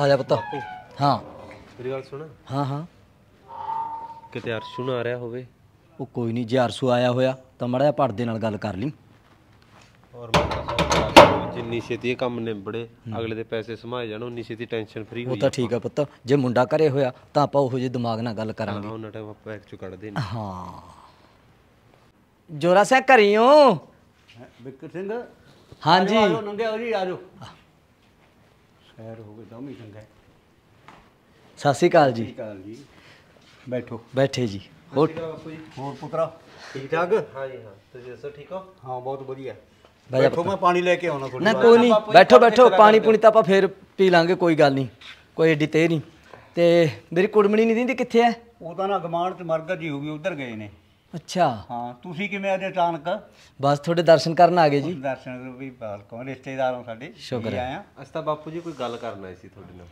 ਆ ਜਾ ਪੁੱਤ ਹਾਂ ਮੇਰੀ ਗੱਲ ਸੁਣ ਹਾਂ ਹਾਂ ਕਿਤੇ ਅਰਸ਼ੂ ਨਾ ਆ ਰਿਹਾ ਹੋਵੇ ਉਹ ਕੋਈ ਨਹੀਂ ਜੇ ਅਰਸ਼ੂ ਆਇਆ ਹੋਇਆ ਤਾਂ ਮੜਾ ਜਾ ਪਰਦੇ ਨਾਲ ਗੱਲ ਕਰ ਲਈ ਔਰ ਮੈਂ ਤਾਂ ਸੋਚ ਰਿਹਾ ਜਿੰਨੀ ਛੇਤੀ ਇਹ ਕੰਮ ਨਿਬੜੇ ਅਗਲੇ ਦੇ ਪੈਸੇ ਸਮਾਏ ਜਾਣ ਉਨੀ ਛੇਤੀ ਟੈਨਸ਼ਨ ਫ੍ਰੀ ਉਹ ਤਾਂ ਠੀਕ ਆ ਪੁੱਤ ਜੇ ਮੁੰਡਾ ਘਰੇ ਹੋਇਆ ਤਾਂ ਆਪਾਂ ਉਹੋ ਜਿਹੇ ਦਿਮਾਗ ਨਾਲ ਗੱਲ ਕਰਾਂਗੇ ਹਾਂ ਉਹਨਾਂ ਟਾਈਮ ਆਪਾਂ ਇੱਕ ਚ ਕੱਢਦੇ ਨੇ ਹਾਂ ਜੋਰਾ ਸਿਆ ਘਰੀਓ ਬਿੱਕਰ ਸਿੰਘ ਹਾਂਜੀ ਆਜੋ ਨੰਗੇ ਹੋ ਜੀ ਆਜੋ ਸੈਰ ਹੋਵੇ ਤਾਂ ਵੀ ਚੰਗਾ ਸਤਿ ਸ੍ਰੀ ਅਕਾਲ ਜੀ ਕਾਲ ਜੀ ਬੈਠੋ ਬੈਠੇ ਜੀ ਹੋਰ ਹੋਰ ਪੁੱਤਰਾ ਠੀਕ ਠਾਕ ਹਾਂ ਜੀ ਹਾਂ ਤੁਸੀਂ ਸੋ ਠੀਕ ਹੋ ਹਾਂ ਬਹੁਤ ਵਧੀਆ ਬੈਠੋ ਮੈਂ ਪਾਣੀ ਲੈ ਕੇ ਆਉਣਾ ਥੋੜੀ ਨਾ ਕੋਈ ਨਹੀਂ ਬੈਠੋ ਬੈਠੋ ਪਾਣੀ ਪੂਣੀ ਤਾਂ ਆਪਾਂ ਫੇਰ ਪੀ ਲਾਂਗੇ ਕੋਈ ਗੱਲ ਨਹੀਂ ਕੋਈ ਏਡੀ ਤੇ ਨਹੀਂ ਤੇ ਮੇਰੀ ਕੁੜਮਣੀ ਨਹੀਂ ਦਿੰਦੀ ਕਿੱਥੇ ਐ ਉਹ ਤਾਂ ਨਾ ਗਮਾਨ ਤੇ ਮਰਗਾ ਜੀ ਹੋ ਗਈ ਉਧਰ ਗਏ ਨੇ ਅੱਛਾ ਹਾਂ ਤੁਸੀਂ ਕਿਵੇਂ ਅਜੇ ਅਚਾਨਕ ਬਸ ਤੁਹਾਡੇ ਦਰਸ਼ਨ ਕਰਨ ਆ ਗਏ ਜੀ ਦਰਸ਼ਨ ਵੀ ਬਾਲਕੋਂ ਰਿਸ਼ਤੇਦਾਰ ਹਾਂ ਸਾਡੇ ਸ਼ੁਕਰ ਆਇਆ ਅਸੀਂ ਤਾਂ ਬਾਪੂ ਜੀ ਕੋਈ ਗੱਲ ਕਰਨ ਆਏ ਸੀ ਤੁਹਾਡੇ ਨਾਲ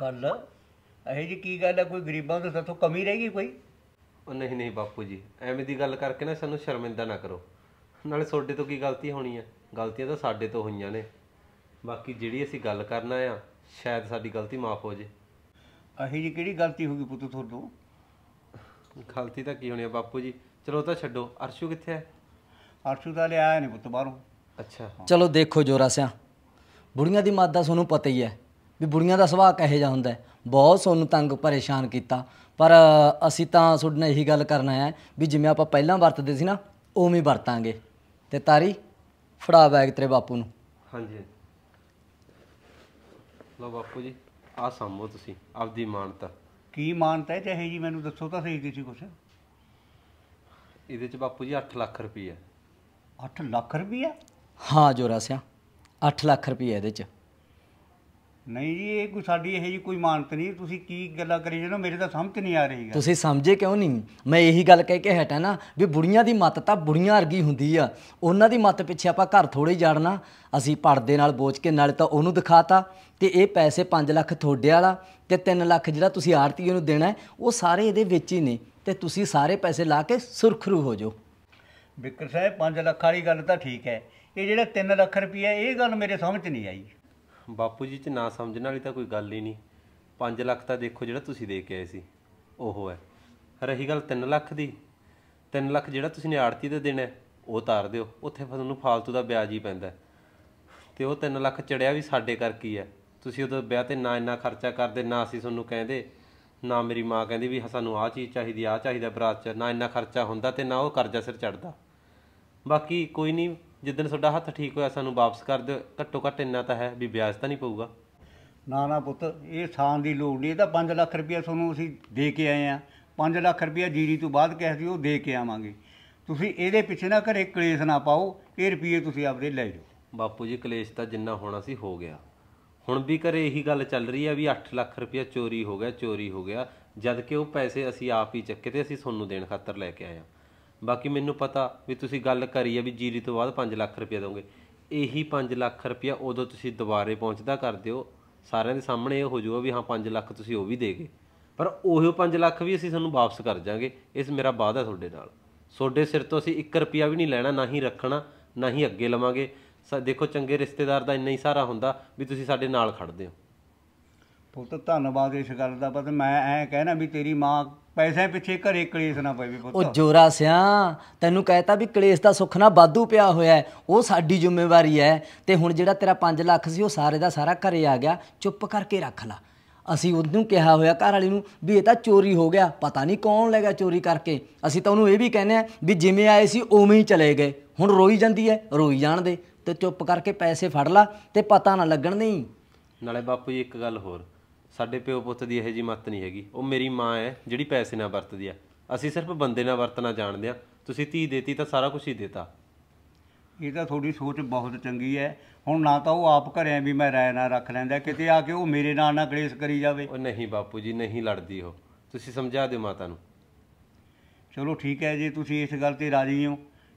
ਗੱਲ ਇਹ ਜੀ ਕੀ ਗੱਲ ਹੈ ਕੋਈ ਗਰੀਬਾਂ ਦਾ ਸਾਥੋਂ ਕਮੀ ਰਹੇਗੀ ਗਈ ਕੋਈ ਉਹ ਨਹੀਂ ਨਹੀਂ ਬਾਪੂ ਜੀ ਐਵੇਂ ਦੀ ਗੱਲ ਕਰਕੇ ਨਾ ਸਾਨੂੰ ਸ਼ਰਮਿੰਦਾ ਨਾ ਕਰੋ ਨਾਲੇ ਤੁਹਾਡੇ ਤੋਂ ਕੀ ਗਲਤੀ ਹੋਣੀ ਹੈ ਗਲਤੀਆਂ ਤਾਂ ਸਾਡੇ ਤੋਂ ਹੋਈਆਂ ਨੇ ਬਾਕੀ ਜਿਹੜੀ ਅਸੀਂ ਗੱਲ ਕਰਨਾ ਆ ਸ਼ਾਇਦ ਸਾਡੀ ਗਲਤੀ ਮਾਫ ਹੋ ਜੇ ਅਹੀ ਜੀ ਕਿਹੜੀ ਗਲਤੀ ਹੋ ਗਈ ਪੁੱਤ ਤੁਹਾਡੋਂ ਗਲਤੀ ਤਾਂ ਕੀ ਹੋਣੀ ਆ ਬਾਪੂ ਜੀ ਚਲੋ ਤਾਂ ਛੱਡੋ ਅਰਸ਼ੂ ਕਿੱਥੇ ਹੈ ਅਰਸ਼ੂ ਦਾ ਲਿਆਇਆ ਨਹੀਂ ਪੁੱਤ ਬਾਹਰੋਂ ਅੱਛਾ ਚਲੋ ਦੇਖੋ ਜੋਰਾ ਸਿਆ ਬੁੜੀਆਂ ਦੀ ਮਾਦਾ ਤੁਹਾਨੂੰ ਪਤਾ ਹੀ ਹੈ ਵੀ ਬੁੜੀਆਂ ਦਾ ਸੁਭਾਅ ਕਹੇ ਜਾ ਹੁੰਦਾ ਬਹੁਤ ਤੁਹਾਨੂੰ ਤੰਗ ਪਰੇਸ਼ਾਨ ਕੀਤਾ ਪਰ ਅਸੀਂ ਤਾਂ ਤੁਹਾਡੇ ਨਾਲ ਇਹੀ ਗੱਲ ਕਰਨਾ ਹੈ ਵੀ ਜਿਵੇਂ ਆਪਾਂ ਪਹਿਲਾਂ ਵਰਤਦੇ ਸੀ ਨਾ ਉਵੇਂ ਵਰਤਾਂਗੇ ਤੇ ਤਾਰੀ ਫੜਾ ਬੈਗ ਤੇਰੇ ਬਾਪੂ ਨੂੰ ਹਾਂਜੀ ਲਓ ਬਾਪੂ ਜੀ ਆ ਸੰਭੋ ਤੁਸੀਂ ਆਪਦੀ ਮਾਨਤਾ ਕੀ ਮਾਨਤਾ ਹੈ ਚਾਹੇ ਜੀ ਮੈਨੂੰ ਦੱਸੋ ਤਾਂ ਸਹੀ ਤੁਸੀਂ ਕੁਛ ਇਹਦੇ ਚ ਬਾਪੂ ਜੀ 8 ਲੱਖ ਰੁਪਏ 8 ਲੱਖ ਰੁਪਏ ਹਾਂ ਜੋਰਾ ਸਿਆ 8 ਲੱਖ ਰੁਪਏ ਇਹਦੇ ਚ ਨਹੀਂ ਜੀ ਇਹ ਕੋਈ ਸਾਡੀ ਇਹ ਜੀ ਕੋਈ ਮਾਨਤ ਨਹੀਂ ਤੁਸੀਂ ਕੀ ਗੱਲਾਂ ਕਰੀ ਜਾਂਦੇ ਹੋ ਮੇਰੇ ਤਾਂ ਸਮਝ ਨਹੀਂ ਆ ਰਹੀ ਤੁਸੀਂ ਸਮਝੇ ਕਿਉਂ ਨਹੀਂ ਮੈਂ ਇਹੀ ਗੱਲ ਕਹਿ ਕੇ ਹਟਾ ਨਾ ਵੀ ਬੁੜੀਆਂ ਦੀ ਮੱਤ ਤਾਂ ਬੁੜੀਆਂ ਵਰਗੀ ਹੁੰਦੀ ਆ ਉਹਨਾਂ ਦੀ ਮੱਤ ਪਿੱਛੇ ਆਪਾਂ ਘਰ ਥੋੜੇ ਜਾੜਨਾ ਅਸੀਂ ਪੜਦੇ ਨਾਲ ਬੋਝ ਕੇ ਨਾਲੇ ਤਾਂ ਉਹਨੂੰ ਦਿਖਾਤਾ ਤੇ ਇਹ ਪੈਸੇ 5 ਲੱਖ ਤੁਹਾਡੇ ਵਾਲਾ ਤੇ 3 ਲੱਖ ਜਿਹੜਾ ਤੁਸੀਂ ਆਰਤੀ ਨੂੰ ਦੇਣਾ ਉਹ ਸਾਰੇ ਇਹਦੇ ਵਿੱਚ ਹੀ ਨੇ ਤੇ ਤੁਸੀਂ ਸਾਰੇ ਪੈਸੇ ਲਾ ਕੇ ਸੁਰਖਰੂ ਹੋ ਜਾਓ ਬਿੱਕਰ ਸਾਹਿਬ 5 ਲੱਖ ਵਾਲੀ ਗੱਲ ਤਾਂ ਠੀਕ ਹੈ ਇਹ ਜਿਹੜਾ 3 ਲੱਖ ਰੁਪਈਆ ਇਹ ਗੱਲ ਮੇਰੇ ਸਮਝ ਨਹੀਂ ਆਈ ਬਾਪੂ ਜੀ ਚ ਨਾ ਸਮਝਣ ਵਾਲੀ ਤਾਂ ਕੋਈ ਗੱਲ ਹੀ ਨਹੀਂ 5 ਲੱਖ ਤਾਂ ਦੇਖੋ ਜਿਹੜਾ ਤੁਸੀਂ ਦੇ ਕੇ ਆਏ ਸੀ ਉਹ ਹੈ ਰਹੀ ਗੱਲ 3 ਲੱਖ ਦੀ 3 ਲੱਖ ਜਿਹੜਾ ਤੁਸੀਂ ਨੇ ਆੜਤੀ ਤੇ ਦੇਣਾ ਉਹ ਤਾਰ ਦਿਓ ਉੱਥੇ ਫਿਰ ਤੁਹਾਨੂੰ ਫालतू ਦਾ ਵਿਆਜ ਹੀ ਪੈਂਦਾ ਤੇ ਉਹ 3 ਲੱਖ ਚੜਿਆ ਵੀ ਸਾਡੇ ਕਰਕੇ ਹੀ ਹੈ ਤੁਸੀਂ ਉਹਦਾ ਵਿਆਹ ਤੇ ਨਾ ਇੰਨਾ ਖਰਚਾ ਕਰਦੇ ਨਾ ਅਸੀਂ ਤੁਹਾਨੂੰ ਕਹਿੰਦੇ ਨਾ ਮੇਰੀ ਮਾਂ ਕਹਿੰਦੀ ਵੀ ਸਾਨੂੰ ਆਹ ਚੀਜ਼ ਚਾਹੀਦੀ ਆਹ ਚਾਹੀਦਾ ਬਰਾਤ ਚ ਨਾ ਇੰਨਾ ਖਰਚਾ ਹੁੰਦਾ ਤੇ ਨਾ ਉਹ ਕਰਜ਼ਾ ਸਿਰ ਚੜਦਾ ਬਾਕੀ ਕੋਈ ਨਹੀਂ ਜਿੱਦਣ ਤੁਹਾਡਾ ਹੱਥ ਠੀਕ ਹੋਇਆ ਸਾਨੂੰ ਵਾਪਸ ਕਰ ਦਿਓ ਘੱਟੋ ਘੱਟ ਇੰਨਾ ਤਾਂ ਹੈ ਵੀ ਵਿਆਜ ਤਾਂ ਨਹੀਂ ਪਊਗਾ ਨਾ ਨਾ ਪੁੱਤ ਇਹ ਥਾਂ ਦੀ ਲੋੜ ਨਹੀਂ ਇਹ ਤਾਂ 5 ਲੱਖ ਰੁਪਏ ਤੁਹਾਨੂੰ ਅਸੀਂ ਦੇ ਕੇ ਆਏ ਆ 5 ਲੱਖ ਰੁਪਏ ਜੀਰੀ ਤੋਂ ਬਾਅਦ ਕਹਿ ਦਿਓ ਦੇ ਕੇ ਆਵਾਂਗੇ ਤੁਸੀਂ ਇਹਦੇ ਪਿੱਛੇ ਨਾ ਘਰੇ ਕਲੇਸ਼ ਨਾ ਪਾਓ ਇਹ ਰੁਪਏ ਤੁਸੀਂ ਆਪਦੇ ਲੈ ਜਾਓ ਬਾਪੂ ਜੀ ਕਲੇਸ਼ ਤਾਂ ਜਿੰਨਾ ਹੋਣਾ ਸੀ ਹੋ ਗਿਆ ਹੁਣ ਵੀ ਘਰੇ ਇਹੀ ਗੱਲ ਚੱਲ ਰਹੀ ਆ ਵੀ 8 ਲੱਖ ਰੁਪਏ ਚੋਰੀ ਹੋ ਗਿਆ ਚੋਰੀ ਹੋ ਗਿਆ ਜਦ ਕਿ ਉਹ ਪੈਸੇ ਅਸੀਂ ਆਪ ਹੀ ਚੱਕੇ ਤੇ ਅਸੀਂ ਤੁਹਾਨੂੰ ਦੇਣ ਖਾਤਰ ਲੈ ਕੇ ਆਏ ਆ ਬਾਕੀ ਮੈਨੂੰ ਪਤਾ ਵੀ ਤੁਸੀਂ ਗੱਲ ਕਰੀ ਆ ਵੀ ਜੀਰੀ ਤੋਂ ਬਾਅਦ 5 ਲੱਖ ਰੁਪਏ ਦੋਗੇ ਇਹੀ 5 ਲੱਖ ਰੁਪਏ ਉਦੋਂ ਤੁਸੀਂ ਦੁਬਾਰੇ ਪਹੁੰਚਦਾ ਕਰ ਦਿਓ ਸਾਰਿਆਂ ਦੇ ਸਾਹਮਣੇ ਇਹ ਹੋ ਜਾਊਗਾ ਵੀ ਹਾਂ 5 ਲੱਖ ਤੁਸੀਂ ਉਹ ਵੀ ਦੇ ਗਏ ਪਰ ਉਹੋ 5 ਲੱਖ ਵੀ ਅਸੀਂ ਤੁਹਾਨੂੰ ਵਾਪਸ ਕਰ ਜਾਾਂਗੇ ਇਸ ਮੇਰਾ ਵਾਅਦਾ ਤੁਹਾਡੇ ਨਾਲ ਤੁਹਾਡੇ ਸਿਰ ਤੋਂ ਅਸੀਂ 1 ਰੁਪਿਆ ਵੀ ਨਹੀਂ ਲੈਣਾ ਨਾ ਹੀ ਰੱਖਣਾ ਨਾ ਹੀ ਅੱਗੇ ਲਵਾਂਗੇ ਦੇਖੋ ਚੰਗੇ ਰਿਸ਼ਤੇਦਾਰ ਦਾ ਇੰਨਾ ਹੀ ਸਾਰਾ ਹੁੰਦਾ ਵੀ ਤੁਸੀਂ ਸਾਡੇ ਨਾਲ ਖੜਦੇ ਹੋ ਪੁੱਤ ਧੰਨਵਾਦ ਇਸ ਗੱਲ ਦਾ ਪਰ ਮੈਂ ਐ ਕਹਿਣਾ ਵੀ ਤੇਰੀ ਮਾਂ ਪੈਸੇ ਪਿੱਛੇ ਘਰੇ ਕਲੇਸ਼ ਨਾ ਪਵੇ ਪੁੱਤ ਉਹ ਜੋਰਾ ਸਿਆ ਤੈਨੂੰ ਕਹਿਤਾ ਵੀ ਕਲੇਸ਼ ਦਾ ਸੁੱਖ ਨਾ ਬਾਧੂ ਪਿਆ ਹੋਇਆ ਉਹ ਸਾਡੀ ਜ਼ਿੰਮੇਵਾਰੀ ਹੈ ਤੇ ਹੁਣ ਜਿਹੜਾ ਤੇਰਾ 5 ਲੱਖ ਸੀ ਉਹ ਸਾਰੇ ਦਾ ਸਾਰਾ ਘਰੇ ਆ ਗਿਆ ਚੁੱਪ ਕਰਕੇ ਰੱਖ ਲੈ ਅਸੀਂ ਉਹਨੂੰ ਕਿਹਾ ਹੋਇਆ ਘਰ ਵਾਲੀ ਨੂੰ ਵੀ ਇਹ ਤਾਂ ਚੋਰੀ ਹੋ ਗਿਆ ਪਤਾ ਨਹੀਂ ਕੌਣ ਲੈ ਗਿਆ ਚੋਰੀ ਕਰਕੇ ਅਸੀਂ ਤਾਂ ਉਹਨੂੰ ਇਹ ਵੀ ਕਹਿੰਦੇ ਆ ਵੀ ਜਿਵੇਂ ਆਏ ਸੀ ਉਵੇਂ ਹੀ ਚਲੇ ਗਏ ਹੁਣ ਰੋਈ ਜਾਂਦੀ ਹੈ ਰੋਈ ਜਾਣ ਦੇ ਤੇ ਚੁੱਪ ਕਰਕੇ ਪੈਸੇ ਫੜ ਲਾ ਤੇ ਪਤਾ ਨਾ ਲੱਗਣ ਨਹੀਂ ਨਾਲੇ ਬਾਪੂ ਜੀ ਇੱਕ ਗੱਲ ਹੋਰ ਸਾਡੇ ਪਿਓ ਪੁੱਤ ਦੀ ਇਹ ਜੀ ਮਤ ਨਹੀਂ ਹੈਗੀ ਉਹ ਮੇਰੀ ਮਾਂ ਹੈ ਜਿਹੜੀ ਪੈਸੇ ਨਾਲ ਵਰਤਦੀ ਆ ਅਸੀਂ ਸਿਰਫ ਬੰਦੇ ਨਾਲ ਵਰਤਣਾ ਜਾਣਦੇ ਆ ਤੁਸੀਂ ਧੀ ਦੇਤੀ ਤਾਂ ਸਾਰਾ ਕੁਝ ਹੀ ਦੇਤਾ ਇਹ ਤਾਂ ਤੁਹਾਡੀ ਸੋਚ ਬਹੁਤ ਚੰਗੀ ਹੈ ਹੁਣ ਨਾ ਤਾਂ ਉਹ ਆਪ ਘਰੇ ਵੀ ਮੈਂ ਰਾਇ ਨਾ ਰੱਖ ਲੈਂਦਾ ਕਿਤੇ ਆ ਕੇ ਉਹ ਮੇਰੇ ਨਾਲ ਨਾ ਕਲੇਸ਼ ਕਰੀ ਜਾਵੇ ਉਹ ਨਹੀਂ ਬਾਪੂ ਜੀ ਨਹੀਂ ਲੜਦੀ ਉਹ ਤੁਸੀਂ ਸਮਝਾ ਦਿਓ ਮਾਤਾ ਨੂੰ ਚਲੋ ਠੀਕ ਹੈ ਜੇ ਤੁਸੀਂ ਇਸ ਗੱਲ ਤੇ ਰਾਜ਼ੀ ਹੋ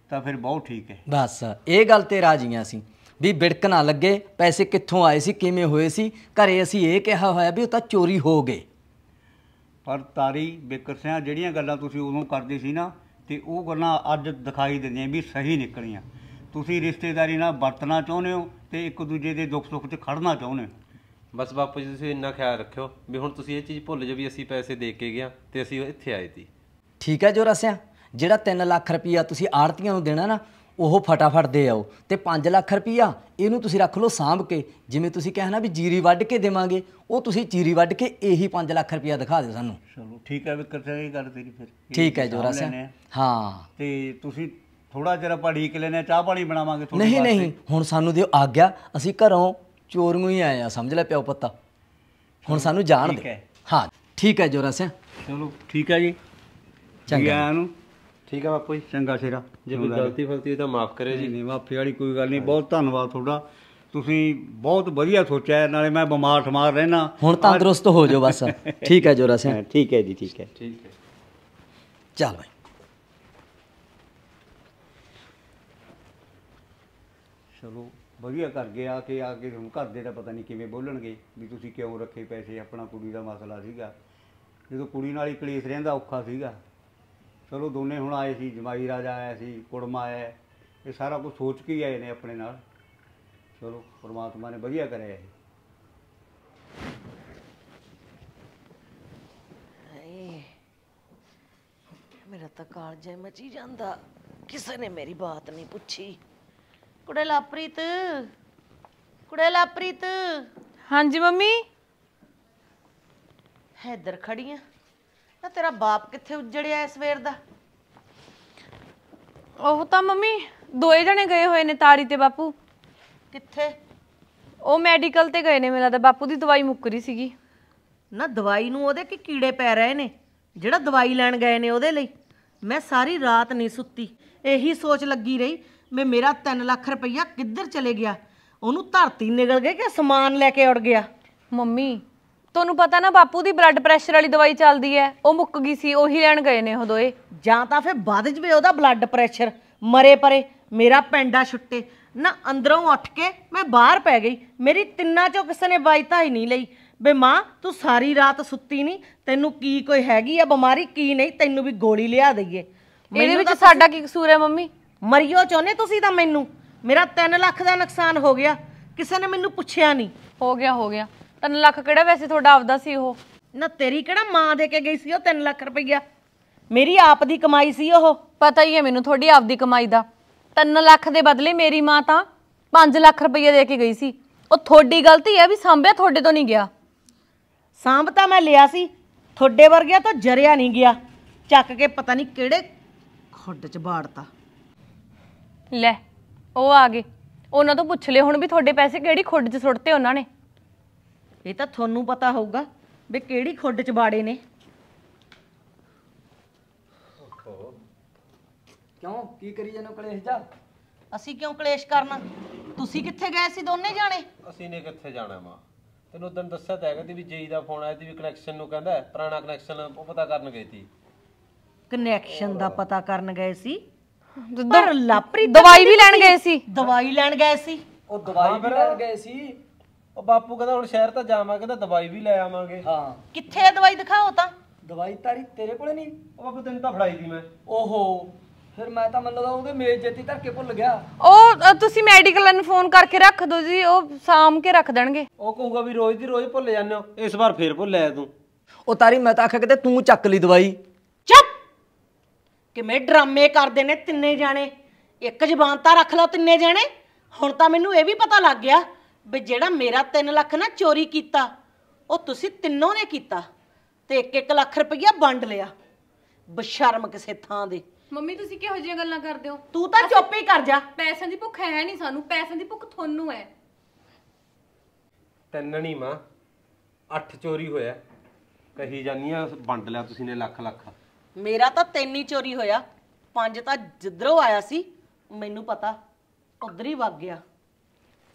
ਤਾਂ ਫਿਰ ਬਹੁਤ ਠੀਕ ਹੈ ਬਸ ਇਹ ਗੱਲ ਤੇ ਰਾਜ਼ੀ ਆ ਅਸੀਂ ਵੀ ਬਿੜਕ ਨਾ ਲੱਗੇ ਪੈਸੇ ਕਿੱਥੋਂ ਆਏ ਸੀ ਕਿਵੇਂ ਹੋਏ ਸੀ ਘਰੇ ਅਸੀਂ ਇਹ ਕਿਹਾ ਹੋਇਆ ਵੀ ਉਹ ਤਾਂ ਚੋਰੀ ਹੋ ਗਏ ਪਰ ਤਾਰੀ ਬੇਕਰਸਿਆਂ ਜਿਹੜੀਆਂ ਗੱਲਾਂ ਤੁਸੀਂ ਉਦੋਂ ਕਰਦੇ ਸੀ ਨਾ ਤੇ ਉਹ ਗੱਲਾਂ ਅੱਜ ਦਿਖਾਈ ਦਿੰਦੀਆਂ ਵੀ ਸਹੀ ਨਿਕਲੀਆਂ ਤੁਸੀਂ ਰਿਸ਼ਤੇਦਾਰੀ ਨਾਲ ਵਰਤਣਾ ਚਾਹੁੰਦੇ ਹੋ ਤੇ ਇੱਕ ਦੂਜੇ ਦੇ ਦੁੱਖ ਸੁੱਖ 'ਚ ਖੜਨਾ ਚਾਹੁੰਦੇ ਹੋ ਬਸ ਬਾਪੂ ਜੀ ਤੁਸੀਂ ਇੰਨਾ ਖਿਆਲ ਰੱਖਿਓ ਵੀ ਹੁਣ ਤੁਸੀਂ ਇਹ ਚੀਜ਼ ਭੁੱਲ ਜਾ ਵੀ ਅਸੀਂ ਪੈਸੇ ਦੇ ਕੇ ਗਿਆ ਤੇ ਅਸੀਂ ਇੱਥੇ ਆਏ ਸੀ ਠੀਕ ਹੈ ਜੋ ਰਸਿਆ ਜਿਹੜਾ 3 ਲੱਖ ਰੁਪਈਆ ਤੁਸੀਂ ਆੜਤੀਆਂ ਨੂੰ ਦੇਣਾ ਨਾ ਉਹ ਫਟਾਫਟ ਦੇ ਆਓ ਤੇ 5 ਲੱਖ ਰੁਪਈਆ ਇਹਨੂੰ ਤੁਸੀਂ ਰੱਖ ਲਓ ਸਾਂਭ ਕੇ ਜਿਵੇਂ ਤੁਸੀਂ ਕਹਿਣਾ ਵੀ ਜੀਰੀ ਵੱਢ ਕੇ ਦੇਵਾਂਗੇ ਉਹ ਤੁਸੀਂ ਜੀਰੀ ਵੱਢ ਕੇ ਇਹੀ 5 ਲੱਖ ਰੁਪਈਆ ਦਿਖਾ ਦਿਓ ਸਾਨੂੰ ਚਲੋ ਠੀਕ ਹੈ ਵੀ ਸਿੰਘ ਇਹ ਕਰਦੇ ਤੇਰੀ ਫਿਰ ਠੀਕ ਹੈ ਜੋਰਾ ਸਿੰਘ ਹਾਂ ਤੇ ਤੁਸੀਂ ਥੋੜਾ ਜਿਹਾ ਆਪਾਂ ਢੀਕ ਲੈਨੇ ਚਾਹ ਪਾਣੀ ਬਣਾਵਾਂਗੇ ਤੁਹਾਡੇ ਨਹੀਂ ਨਹੀਂ ਹੁਣ ਸਾਨੂੰ ਦਿਓ ਆਗਿਆ ਅਸੀਂ ਘਰੋਂ ਨੂੰ ਹੀ ਆਏ ਆ ਸਮਝ ਲੈ ਪਿਓ ਪੱਤਾ ਹੁਣ ਸਾਨੂੰ ਜਾਣ ਦੇ ਹਾਂ ਠੀਕ ਹੈ ਜੋਰਾ ਸਿੰਘ ਚਲੋ ਠੀਕ ਹੈ ਜੀ ਚੰਗਾ ਨੂੰ ਠੀਕ ਆ ਬਾਪੂ ਜੀ ਚੰਗਾ ਸ਼ੇਰਾ ਜੇ ਕੋਈ ਗਲਤੀ ਫਲਤੀ ਹੋਈ ਤਾਂ ਮਾਫ ਕਰਿਓ ਜੀ ਨਹੀਂ ਮਾਫੀ ਵਾਲੀ ਕੋਈ ਗੱਲ ਨਹੀਂ ਬਹੁਤ ਧੰਨਵਾਦ ਤੁਹਾਡਾ ਤੁਸੀਂ ਬਹੁਤ ਵਧੀਆ ਸੋਚਿਆ ਨਾਲੇ ਮੈਂ ਬਿਮਾਰ ਠਮਾਰ ਰਹਿਣਾ ਹੁਣ ਤੰਦਰੁਸਤ ਹੋ ਜਾਓ ਬਸ ਠੀਕ ਹੈ ਜੋਰਾ ਸਿੰਘ ਠੀਕ ਹੈ ਜੀ ਠੀਕ ਹੈ ਠੀਕ ਹੈ ਚੱਲ ਭਾਈ ਚਲੋ ਵਧੀਆ ਕਰ ਗਏ ਆ ਕੇ ਆ ਕੇ ਹੁਣ ਘਰ ਦੇ ਤਾਂ ਪਤਾ ਨਹੀਂ ਕਿਵੇਂ ਬੋਲਣਗੇ ਵੀ ਤੁਸੀਂ ਕਿਉਂ ਰੱਖੇ ਪੈਸੇ ਆਪਣਾ ਕੁੜੀ ਦਾ ਮਸਲਾ ਸੀਗਾ ਜਦੋਂ ਕੁੜੀ ਨਾਲ ਹੀ ਕਲੇਸ਼ ਰਹਿੰਦਾ ਔਖਾ ਸੀਗਾ ਚਲੋ ਦੋਨੇ ਹੁਣ ਆਏ ਸੀ ਜਮਾਈ ਰਾਜਾ ਆਇਆ ਸੀ ਕੁੜਮਾ ਆਇਆ ਇਹ ਸਾਰਾ ਕੁਝ ਸੋਚ ਕੇ ਆਏ ਨੇ ਆਪਣੇ ਨਾਲ ਚਲੋ ਪਰਮਾਤਮਾ ਨੇ ਵਧੀਆ ਕਰਿਆ ਇਹ ਮੇਰਾ ਤਾਂ ਜੈ ਮਚੀ ਜਾਂਦਾ ਕਿਸੇ ਨੇ ਮੇਰੀ ਬਾਤ ਨਹੀਂ ਪੁੱਛੀ ਕੁੜੇ ਲਾਪ੍ਰੀਤ ਕੁੜੇ ਲਾਪ੍ਰੀਤ ਹਾਂਜੀ ਮੰਮੀ ਹੈਦਰ ਖੜੀਆਂ ਨਾ ਤੇਰਾ ਬਾਪ ਕਿੱਥੇ ਉੱਜੜਿਆ ਐ ਸਵੇਰ ਦਾ ਉਹ ਤਾਂ ਮੰਮੀ ਦੋਏ ਜਣੇ ਗਏ ਹੋਏ ਨੇ ਤਾਰੀ ਤੇ ਬਾਪੂ ਕਿੱਥੇ ਉਹ ਮੈਡੀਕਲ ਤੇ ਗਏ ਨੇ ਮੇਰਾ ਤਾਂ ਬਾਪੂ ਦੀ ਦਵਾਈ ਮੁੱਕ ਰਹੀ ਸੀਗੀ ਨਾ ਦਵਾਈ ਨੂੰ ਉਹਦੇ ਕੀ ਕੀੜੇ ਪੈ ਰਹੇ ਨੇ ਜਿਹੜਾ ਦਵਾਈ ਲੈਣ ਗਏ ਨੇ ਉਹਦੇ ਲਈ ਮੈਂ ਸਾਰੀ ਰਾਤ ਨਹੀਂ ਸੁੱਤੀ ਇਹੀ ਸੋਚ ਲੱਗੀ ਰਹੀ ਮੈਂ ਮੇਰਾ 3 ਲੱਖ ਰੁਪਈਆ ਕਿੱਧਰ ਚਲੇ ਗਿਆ ਉਹਨੂੰ ਧਰਤੀ ਨਿਗਲ ਗਏ ਕਿ ਸਮਾਨ ਲੈ ਕੇ ਉੜ ਗਿਆ ਮੰਮੀ ਤੁਹਾਨੂੰ ਪਤਾ ਨਾ ਬਾਪੂ ਦੀ ਬਲੱਡ ਪ੍ਰੈਸ਼ਰ ਵਾਲੀ ਦਵਾਈ ਚੱਲਦੀ ਹੈ ਉਹ ਮੁੱਕ ਗਈ ਸੀ ਉਹੀ ਲੈਣ ਗਏ ਨੇ ਉਹ ਦੋਏ ਜਾਂ ਤਾਂ ਫਿਰ ਵੱਧ ਜਵੇ ਉਹਦਾ ਬਲੱਡ ਪ੍ਰੈਸ਼ਰ ਮਰੇ ਪਰੇ ਮੇਰਾ ਪੈਂਡਾ ਛੁੱਟੇ ਨਾ ਅੰਦਰੋਂ ਉੱਠ ਕੇ ਮੈਂ ਬਾਹਰ ਪੈ ਗਈ ਮੇਰੀ ਤਿੰਨਾਂ ਚੋਂ ਕਿਸੇ ਨੇ ਵਾਇਤਾ ਹੀ ਨਹੀਂ ਲਈ ਬੇ ਮਾਂ ਤੂੰ ਸਾਰੀ ਰਾਤ ਸੁੱਤੀ ਨਹੀਂ ਤੈਨੂੰ ਕੀ ਕੋਈ ਹੈਗੀ ਆ ਬਿਮਾਰੀ ਕੀ ਨਹੀਂ ਤੈਨੂੰ ਵੀ ਗੋਲੀ ਲਿਆ ਦਈਏ ਇਹਦੇ ਵਿੱਚ ਸਾਡਾ ਕੀ ਕਸੂਰ ਹੈ ਮੰਮੀ ਮਰਿਓ ਚਾਹੁੰਦੇ ਤੁਸੀਂ ਤਾਂ ਮੈਨੂੰ ਮੇਰਾ 3 ਲੱਖ ਦਾ ਨੁਕਸਾਨ ਹੋ ਗਿਆ ਕਿਸੇ ਨੇ ਮੈਨੂੰ ਪੁੱਛਿਆ ਨਹੀਂ ਹੋ ਗਿਆ ਹੋ ਗਿਆ 3 ਲੱਖ ਕਿਹੜਾ ਵੈਸੇ ਤੁਹਾਡਾ ਆਪਦਾ ਸੀ ਉਹ ਨਾ ਤੇਰੀ ਕਿਹੜਾ ਮਾਂ ਦੇ ਕੇ ਗਈ ਸੀ ਉਹ 3 ਲੱਖ ਰੁਪਈਆ ਮੇਰੀ ਆਪ ਦੀ ਕਮਾਈ ਸੀ ਉਹ ਪਤਾ ਹੀ ਹੈ ਮੈਨੂੰ ਤੁਹਾਡੀ ਆਪਦੀ ਕਮਾਈ ਦਾ 3 ਲੱਖ ਦੇ ਬਦਲੇ ਮੇਰੀ ਮਾਂ ਤਾਂ 5 ਲੱਖ ਰੁਪਈਆ ਦੇ ਕੇ ਗਈ ਸੀ ਉਹ ਤੁਹਾਡੀ ਗਲਤੀ ਹੈ ਵੀ ਸਾਂਭਿਆ ਤੁਹਾਡੇ ਤੋਂ ਨਹੀਂ ਗਿਆ ਸਾਂਭ ਤਾਂ ਮੈਂ ਲਿਆ ਸੀ ਤੁਹਾਡੇ ਵਰਗਿਆ ਤਾਂ ਜਰਿਆ ਨਹੀਂ ਗਿਆ ਚੱਕ ਕੇ ਪਤਾ ਨਹੀਂ ਕਿਹੜੇ ਖੁੱਡ 'ਚ ਬਾੜਤਾ ਲੈ ਉਹ ਆ ਗਏ ਉਹਨਾਂ ਤੋਂ ਪੁੱਛ ਲਿਓ ਹੁਣ ਵੀ ਤੁਹਾਡੇ ਪੈਸੇ ਕਿਹੜੀ ਖੁੱਡ 'ਚ ਸੁੱਟਤੇ ਉਹਨਾਂ ਨੇ ਇਹ ਤਾਂ ਤੁਹਾਨੂੰ ਪਤਾ ਹੋਊਗਾ ਵੀ ਕਿਹੜੀ ਖੁੱਡ ਚ ਬਾੜੇ ਨੇ ਕਿਉਂ ਕੀ ਕਰੀ ਜਾਨੋ ਕਲੇਸ਼ ਜਾ ਅਸੀਂ ਕਿਉਂ ਕਲੇਸ਼ ਕਰਨਾ ਤੁਸੀਂ ਕਿੱਥੇ ਗਏ ਸੀ ਦੋਨੇ ਜਾਣੇ ਅਸੀਂ ਨੇ ਕਿੱਥੇ ਜਾਣਾ ਮਾਂ ਤੈਨੂੰ ਉਦੋਂ ਦੱਸਿਆ ਤਾਂ ਹੈਗਾ ਤੇ ਵੀ ਜੇਈ ਦਾ ਫੋਨ ਆਇਆ ਤੇ ਵੀ ਕਨੈਕਸ਼ਨ ਨੂੰ ਕਹਿੰਦਾ ਪੁਰਾਣਾ ਕਨੈਕਸ਼ਨ ਉਹ ਪਤਾ ਕਰਨ ਗਈ ਸੀ ਕਨੈਕਸ਼ਨ ਦਾ ਪਤਾ ਕਰਨ ਗਏ ਸੀ ਪਰ ਲਾਪਰੀ ਦਵਾਈ ਵੀ ਲੈਣ ਗਏ ਸੀ ਦਵਾਈ ਲੈਣ ਗਏ ਸੀ ਉਹ ਦਵਾਈ ਵੀ ਲੈਣ ਗਏ ਸੀ ਉਹ ਬਾਪੂ ਕਹਿੰਦਾ ਹੁਣ ਸ਼ਹਿਰ ਤਾਂ ਜਾਵਾਂ ਕਹਿੰਦਾ ਦਵਾਈ ਵੀ ਲੈ ਆਵਾਂਗੇ ਹਾਂ ਕਿੱਥੇ ਆ ਦਵਾਈ ਦਿਖਾਓ ਤਾਂ ਦਵਾਈ ਤਾਰੀ ਤੇਰੇ ਕੋਲੇ ਨਹੀਂ ਉਹ ਬਾਪੂ ਤੈਨੂੰ ਤਾਂ ਫੜਾਈ ਦੀ ਮੈਂ ਓਹੋ ਫਿਰ ਮੈਂ ਤਾਂ ਮੰਨ ਲਦਾ ਉਹਦੇ ਮੇਜ਼ ਜੇਤੀ ਧਰ ਕੇ ਭੁੱਲ ਗਿਆ ਉਹ ਤੁਸੀਂ ਮੈਡੀਕਲ ਨੂੰ ਫੋਨ ਕਰਕੇ ਰੱਖ ਦਿਓ ਜੀ ਉਹ ਸਾਮ ਕੇ ਰੱਖ ਦੇਣਗੇ ਉਹ ਕਹੂਗਾ ਵੀ ਰੋਜ਼ ਦੀ ਰੋਜ਼ ਭੁੱਲ ਜਾਂਦੇ ਹੋ ਇਸ ਵਾਰ ਫੇਰ ਭੁੱਲਿਆ ਤੂੰ ਉਹ ਤਾਰੀ ਮੈਂ ਤਾਂ ਆਖਿਆ ਕਿਤੇ ਤੂੰ ਚੱਕ ਲਈ ਦਵਾਈ ਚੁੱਪ ਕਿਵੇਂ ਡਰਾਮੇ ਕਰਦੇ ਨੇ ਤਿੰਨੇ ਜਾਣੇ ਇੱਕ ਜ਼ਬਾਨ ਤਾਂ ਰੱਖ ਲਓ ਤਿੰਨੇ ਜਾਣੇ ਹੁਣ ਤਾਂ ਮੈਨੂੰ ਇਹ ਵੀ ਪਤਾ ਲੱਗ ਗਿਆ ਵੀ ਜਿਹੜਾ ਮੇਰਾ 3 ਲੱਖ ਨਾ ਚੋਰੀ ਕੀਤਾ ਉਹ ਤੁਸੀਂ ਤਿੰਨੋਂ ਨੇ ਕੀਤਾ ਤੇ 1-1 ਲੱਖ ਰੁਪਈਆ ਵੰਡ ਲਿਆ ਬਸ਼ਰਮ ਕਿਸੇ ਥਾਂ ਦੇ ਮੰਮੀ ਤੁਸੀਂ ਕਿਹੋ ਜਿਹੀਆਂ ਗੱਲਾਂ ਕਰਦੇ ਹੋ ਤੂੰ ਤਾਂ ਚੁੱਪ ਹੀ ਕਰ ਜਾ ਪੈਸਿਆਂ ਦੀ ਭੁੱਖ ਹੈ ਨਹੀਂ ਸਾਨੂੰ ਪੈਸਿਆਂ ਦੀ ਭੁੱਖ ਤੁਹਾਨੂੰ ਹੈ ਤੰਨਣੀ ਮਾਂ ਅੱਠ ਚੋਰੀ ਹੋਇਆ ਕਹੀ ਜਾਨੀਆਂ ਵੰਡ ਲਿਆ ਤੁਸੀਂ ਨੇ ਲੱਖ ਲੱਖ ਮੇਰਾ ਤਾਂ ਤਿੰਨ ਹੀ ਚੋਰੀ ਹੋਇਆ ਪੰਜ ਤਾਂ ਜਿੱਧਰੋਂ ਆਇਆ ਸੀ ਮੈਨੂੰ ਪਤਾ ਉਧਰ ਹੀ ਵਗ ਗਿਆ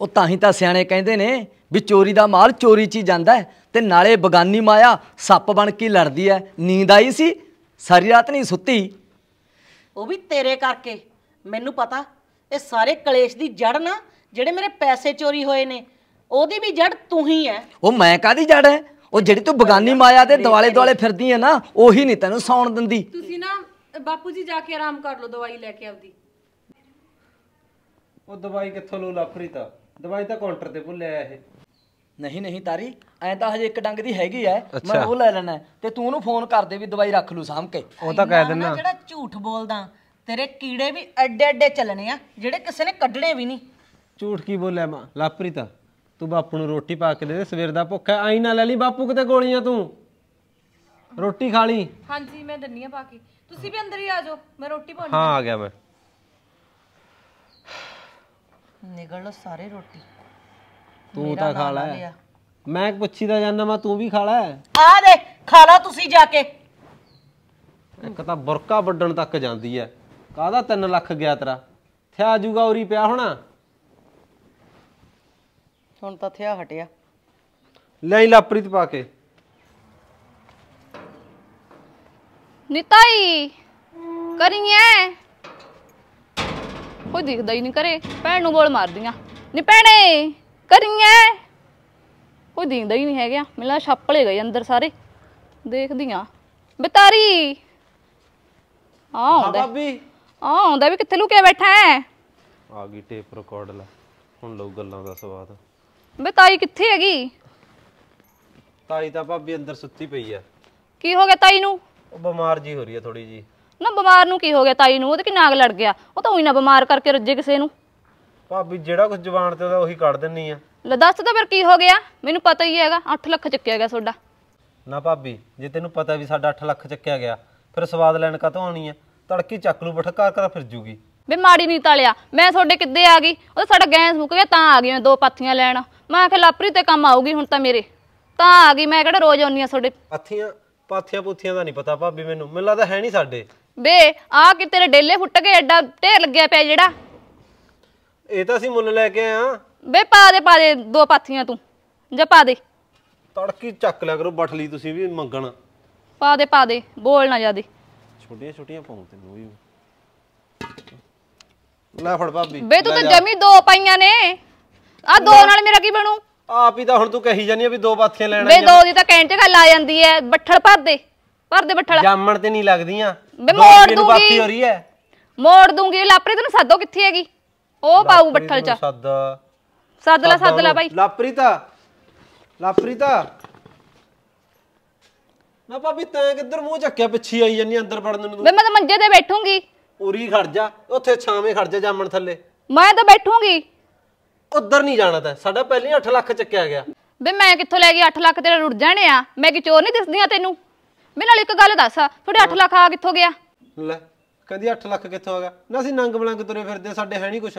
ਉਹ ਤਾਂ ਹੀ ਤਾਂ ਸਿਆਣੇ ਕਹਿੰਦੇ ਨੇ ਵੀ ਚੋਰੀ ਦਾ ਮਾਲ ਚੋਰੀ 'ਚ ਹੀ ਜਾਂਦਾ ਤੇ ਨਾਲੇ ਬਗਾਨੀ ਮਾਇਆ ਸੱਪ ਬਣ ਕੇ ਲੜਦੀ ਐ ਨੀਂਦ ਆਈ ਸੀ ਸਾਰੀ ਰਾਤ ਨਹੀਂ ਸੁੱਤੀ ਉਹ ਵੀ ਤੇਰੇ ਕਰਕੇ ਮੈਨੂੰ ਪਤਾ ਇਹ ਸਾਰੇ ਕਲੇਸ਼ ਦੀ ਜੜ ਨਾ ਜਿਹੜੇ ਮੇਰੇ ਪੈਸੇ ਚੋਰੀ ਹੋਏ ਨੇ ਉਹਦੀ ਵੀ ਜੜ ਤੂੰ ਹੀ ਐ ਉਹ ਮੈਂ ਕਾਦੀ ਜੜ ਐ ਉਹ ਜਿਹੜੀ ਤੂੰ ਬਗਾਨੀ ਮਾਇਆ ਦੇ ਦੁਆਲੇ ਦੁਆਲੇ ਫਿਰਦੀ ਐ ਨਾ ਉਹੀ ਨਹੀਂ ਤੈਨੂੰ ਸੌਣ ਦਿੰਦੀ ਤੁਸੀਂ ਨਾ ਬਾਪੂ ਜੀ ਜਾ ਕੇ ਆਰਾਮ ਕਰ ਲਓ ਦਵਾਈ ਲੈ ਕੇ ਆਉਂਦੀ ਉਹ ਦਵਾਈ ਕਿੱਥੋਂ ਲੋ ਲਾਫਰੀ ਤਾਂ ਦਵਾਈ ਤਾਂ ਕਾਊਂਟਰ ਤੇ ਭੁੱਲਿਆ ਇਹ ਨਹੀਂ ਨਹੀਂ ਤਾਰੀ ਐ ਤਾਂ ਹਜੇ ਇੱਕ ਡੰਗ ਦੀ ਹੈਗੀ ਐ ਮੈਂ ਉਹ ਲੈ ਲੈਣਾ ਤੇ ਤੂੰ ਉਹਨੂੰ ਫੋਨ ਕਰ ਦੇ ਵੀ ਦਵਾਈ ਰੱਖ ਲੂ ਸਾਹਮ ਕੇ ਉਹ ਤਾਂ ਕਹਿ ਦਿੰਨਾ ਜਿਹੜਾ ਝੂਠ ਬੋਲਦਾ ਤੇਰੇ ਕੀੜੇ ਵੀ ਐਡੇ ਐਡੇ ਚੱਲਣੇ ਆ ਜਿਹੜੇ ਕਿਸੇ ਨੇ ਕੱਢਣੇ ਵੀ ਨਹੀਂ ਝੂਠ ਕੀ ਬੋਲਿਆ ਮਾਂ ਲਾਪਰੀ ਤਾਂ ਤੂੰ ਬਾਪੂ ਨੂੰ ਰੋਟੀ ਪਾ ਕੇ ਦੇ ਦੇ ਸਵੇਰ ਦਾ ਭੁੱਖਾ ਆਈ ਨਾ ਲੈ ਲਈ ਬਾਪੂ ਕਿਤੇ ਗੋਲੀਆਂ ਤੂੰ ਰੋਟੀ ਖਾ ਲਈ ਹਾਂਜੀ ਮੈਂ ਦੰਨੀਆਂ ਪਾ ਕੇ ਤੁਸੀਂ ਵੀ ਅੰਦਰ ਹੀ ਆ ਜਾਓ ਮੈਂ ਰੋਟੀ ਪਾਉਣੀ ਹਾਂ ਆ ਗਿਆ ਮੈਂ ਨਿਗਲ ਲੋ ਸਾਰੇ ਰੋਟੀ ਤੂੰ ਤਾਂ ਖਾ ਲੈ ਲਿਆ। ਮੈਂ ਪੁੱਛੀ ਤਾਂ ਜਾਂਦਾ ਮੈਂ ਤੂੰ ਵੀ ਖਾ ਲੈ ਆ ਦੇ ਖਾ ਲਾ ਤੁਸੀਂ ਜਾ ਕੇ ਇੱਕ ਤਾਂ ਬੁਰਕਾ ਵੱਡਣ ਤੱਕ ਜਾਂਦੀ ਐ ਕਾਹਦਾ 3 ਲੱਖ ਗਿਆ ਤੇਰਾ ਥਿਆ ਜੂਗਾ ਉਰੀ ਪਿਆ ਹੋਣਾ ਹੁਣ ਤਾਂ ਥਿਆ ਹਟਿਆ ਲੈ ਲਾ ਪ੍ਰੀਤ ਪਾ ਕੇ ਨਿਤਾਈ ਕਰੀਏ ਕੋਈ ਦਿਖਦਾ ਹੀ ਨਹੀਂ ਕਰੇ ਭੈਣ ਨੂੰ ਬੋਲ ਮਾਰਦੀਆਂ ਨੀ ਭੈਣੇ ਕਰੀਏ ਕੋਈ ਦਿਖਦਾ ਹੀ ਨਹੀਂ ਹੈਗਾ ਮਿਲਾ ਛੱਪਲੇ ਗਏ ਅੰਦਰ ਸਾਰੇ ਦੇਖਦੀਆਂ ਬਤਾਰੀ ਆ ਆਉਂਦਾ ਬਾਬੀ ਆ ਆਉਂਦਾ ਵੀ ਕਿੱਥੇ ਲੁਕਿਆ ਬੈਠਾ ਹੈ ਆ ਗਈ ਟੇਪ ਰਿਕਾਰਡ ਲੈ ਹੁਣ ਲਓ ਗੱਲਾਂ ਦਾ ਸਵਾਦ ਬਤਾਈ ਕਿੱਥੇ ਹੈਗੀ ਤਾਈ ਤਾਂ ਭਾਬੀ ਅੰਦਰ ਸੁੱਤੀ ਪਈ ਆ ਕੀ ਹੋ ਗਿਆ ਤਾਈ ਨੂੰ ਉਹ ਬਿਮਾਰ ਜੀ ਹੋ ਰਹੀ ਆ ਥੋੜੀ ਜੀ ਨਾ ਬਿਮਾਰ ਨੂੰ ਕੀ ਹੋ ਗਿਆ ਤਾਈ ਨੂੰ ਉਹਦੇ ਕਿੰਨਾ ਨਾਗ ਲੜ ਗਿਆ ਉਹ ਤਾਂ ਉਹੀ ਨਾ ਬਿਮਾਰ ਕਰਕੇ ਰੱਜੇ ਕਿਸੇ ਨੂੰ ਭਾਬੀ ਜਿਹੜਾ ਕੁਝ ਜ਼ਬਾਨ ਤੇ ਉਹਦਾ ਉਹੀ ਕੱਢ ਦਿੰਨੀ ਆ ਲੈ ਦੱਸ ਤਾਂ ਫਿਰ ਕੀ ਹੋ ਗਿਆ ਮੈਨੂੰ ਪਤਾ ਹੀ ਹੈਗਾ 8 ਲੱਖ ਚੱਕਿਆ ਗਿਆ ਤੁਹਾਡਾ ਨਾ ਭਾਬੀ ਜੇ ਤੈਨੂੰ ਪਤਾ ਵੀ ਸਾਡਾ 8 ਲੱਖ ਚੱਕਿਆ ਗਿਆ ਫਿਰ ਸਵਾਦ ਲੈਣ ਕਾ ਤੋਂ ਆਉਣੀ ਆ ਤੜਕੀ ਚੱਕ ਲੂ ਬਠਕਾਰ ਕਰ ਫਿਰ ਜੂਗੀ ਵੇ ਮਾੜੀ ਨਹੀਂ ਤਾਲਿਆ ਮੈਂ ਤੁਹਾਡੇ ਕਿੱਦੇ ਆ ਗਈ ਉਹ ਤਾਂ ਸਾਡਾ ਗੈਸ ਮੁੱਕ ਗਿਆ ਤਾਂ ਆ ਗਈ ਮੈਂ ਦੋ ਪਾਥੀਆਂ ਲੈਣ ਮੈਂ ਕਿ ਲਾਪਰੀ ਤੇ ਕੰਮ ਆਊਗੀ ਹੁਣ ਤਾਂ ਮੇਰੇ ਤਾਂ ਆ ਗਈ ਮੈਂ ਕਿਹੜਾ ਰੋਜ਼ ਆਉਣੀ ਆ ਤੁਹਾਡੇ ਪਾਥੀਆਂ ਪਾਥੀਆਂ ਪੁੱਥੀਆਂ ਦਾ ਨਹੀਂ ਪਤਾ ਭਾਬੀ ਮੈਨੂੰ ਮੈਨੂੰ ਲੱਗਦਾ ਹੈ ਨਹੀਂ ਸਾਡੇ ਬੇ ਆ ਕਿ ਤੇਰੇ ਡੇਲੇ ਫੁੱਟ ਗਏ ਐਡਾ ਢੇਰ ਲੱਗਿਆ ਪਿਆ ਜਿਹੜਾ ਇਹ ਤਾਂ ਅਸੀਂ ਮੁੱਲ ਲੈ ਕੇ ਆਇਆ ਬੇ ਪਾ ਦੇ ਪਾ ਦੇ ਦੋ ਪਾਥੀਆਂ ਤੂੰ ਜਾਂ ਪਾ ਦੇ ਤੜਕੀ ਚੱਕ ਲਿਆ ਕਰੋ ਬਠਲੀ ਤੁਸੀਂ ਵੀ ਮੰਗਣ ਪਾ ਦੇ ਪਾ ਦੇ ਬੋਲ ਨਾ ਜਿਆਦੇ ਛੋਟੀਆਂ ਛੋਟੀਆਂ ਪਾਉਂ ਤੈਨੂੰ ਵੀ ਲੈ ਫੜ ਭਾਬੀ ਬੇ ਤੂੰ ਤਾਂ ਜਮੀ ਦੋ ਪਾਈਆਂ ਨੇ ਆ ਦੋ ਨਾਲ ਮੇਰਾ ਕੀ ਬਣੂ ਆਪ ਹੀ ਤਾਂ ਹੁਣ ਤੂੰ ਕਹੀ ਜਾਨੀ ਆ ਵੀ ਦੋ ਪਾਥੀਆਂ ਲੈਣਾ ਬੇ ਦੋ ਦੀ ਤਾਂ ਕੈਂਟੇ ਗੱਲ ਆ ਜਾਂਦੀ ਐ ਬੱਠਲ ਭਰ ਦੇ ਭਰ ਦੇ ਬੱਠਲ ਜਾਮਣ ਤੇ ਨਹੀਂ ਲੱਗਦੀਆਂ ਬੇ ਮੋੜ ਦੂੰਗੀ ਪਾਪੀ ਹੋ ਰਹੀ ਹੈ ਮੋੜ ਦੂੰਗੀ ਲਾਪਰੀ ਤੈਨੂੰ ਸਾਦੋ ਕਿੱਥੇ ਹੈਗੀ ਉਹ ਪਾਉ ਬੱਠਲ ਚ ਸਾਦ ਸਾਦਲਾ ਲੈ ਸੱਦ ਭਾਈ ਲਾਪਰੀ ਤਾਂ ਲਾਪਰੀ ਤਾਂ ਨਾ ਪਾਪੀ ਤੈਂ ਕਿੱਧਰ ਮੂੰਹ ਚੱਕਿਆ ਪਿੱਛੇ ਆਈ ਜੰਨੀ ਅੰਦਰ ਵੜਨ ਨੂੰ ਬੇ ਮੈਂ ਤਾਂ ਮੰਜੇ ਤੇ ਬੈਠੂੰਗੀ ਉਰੀ ਖੜ ਜਾ ਉੱਥੇ ਛਾਵੇਂ ਖੜ ਜਾ ਜਾਮਣ ਥੱਲੇ ਮੈਂ ਤਾਂ ਬੈਠੂੰਗੀ ਉੱਧਰ ਨਹੀਂ ਜਾਣਾ ਤਾਂ ਸਾਡਾ ਪਹਿਲੀ 8 ਲੱਖ ਚੱਕਿਆ ਗਿਆ ਬੇ ਮੈਂ ਕਿੱਥੋਂ ਲੈ ਗਈ 8 ਲੱਖ ਤੇਰੇ ਰੁੜ ਜਾਣੇ ਆ ਮੈਂ ਕਿ ਚੋਰ ਨਹੀਂ ਦਿਸਦੀਆਂ ਤੈਨੂੰ ਮੇਰੇ ਨਾਲ ਇੱਕ ਗੱਲ ਦੱਸ ਤੁਹਾਡੇ 8 ਲੱਖ ਆ ਕਿੱਥੋਂ ਗਿਆ ਲੈ ਕਹਿੰਦੀ 8 ਲੱਖ ਕਿੱਥੋਂ ਆ ਗਿਆ ਨਾ ਅਸੀਂ ਨੰਗ ਬਲੰਗ ਤੁਰੇ ਫਿਰਦੇ ਸਾਡੇ ਹੈ ਨਹੀਂ ਕੁਛ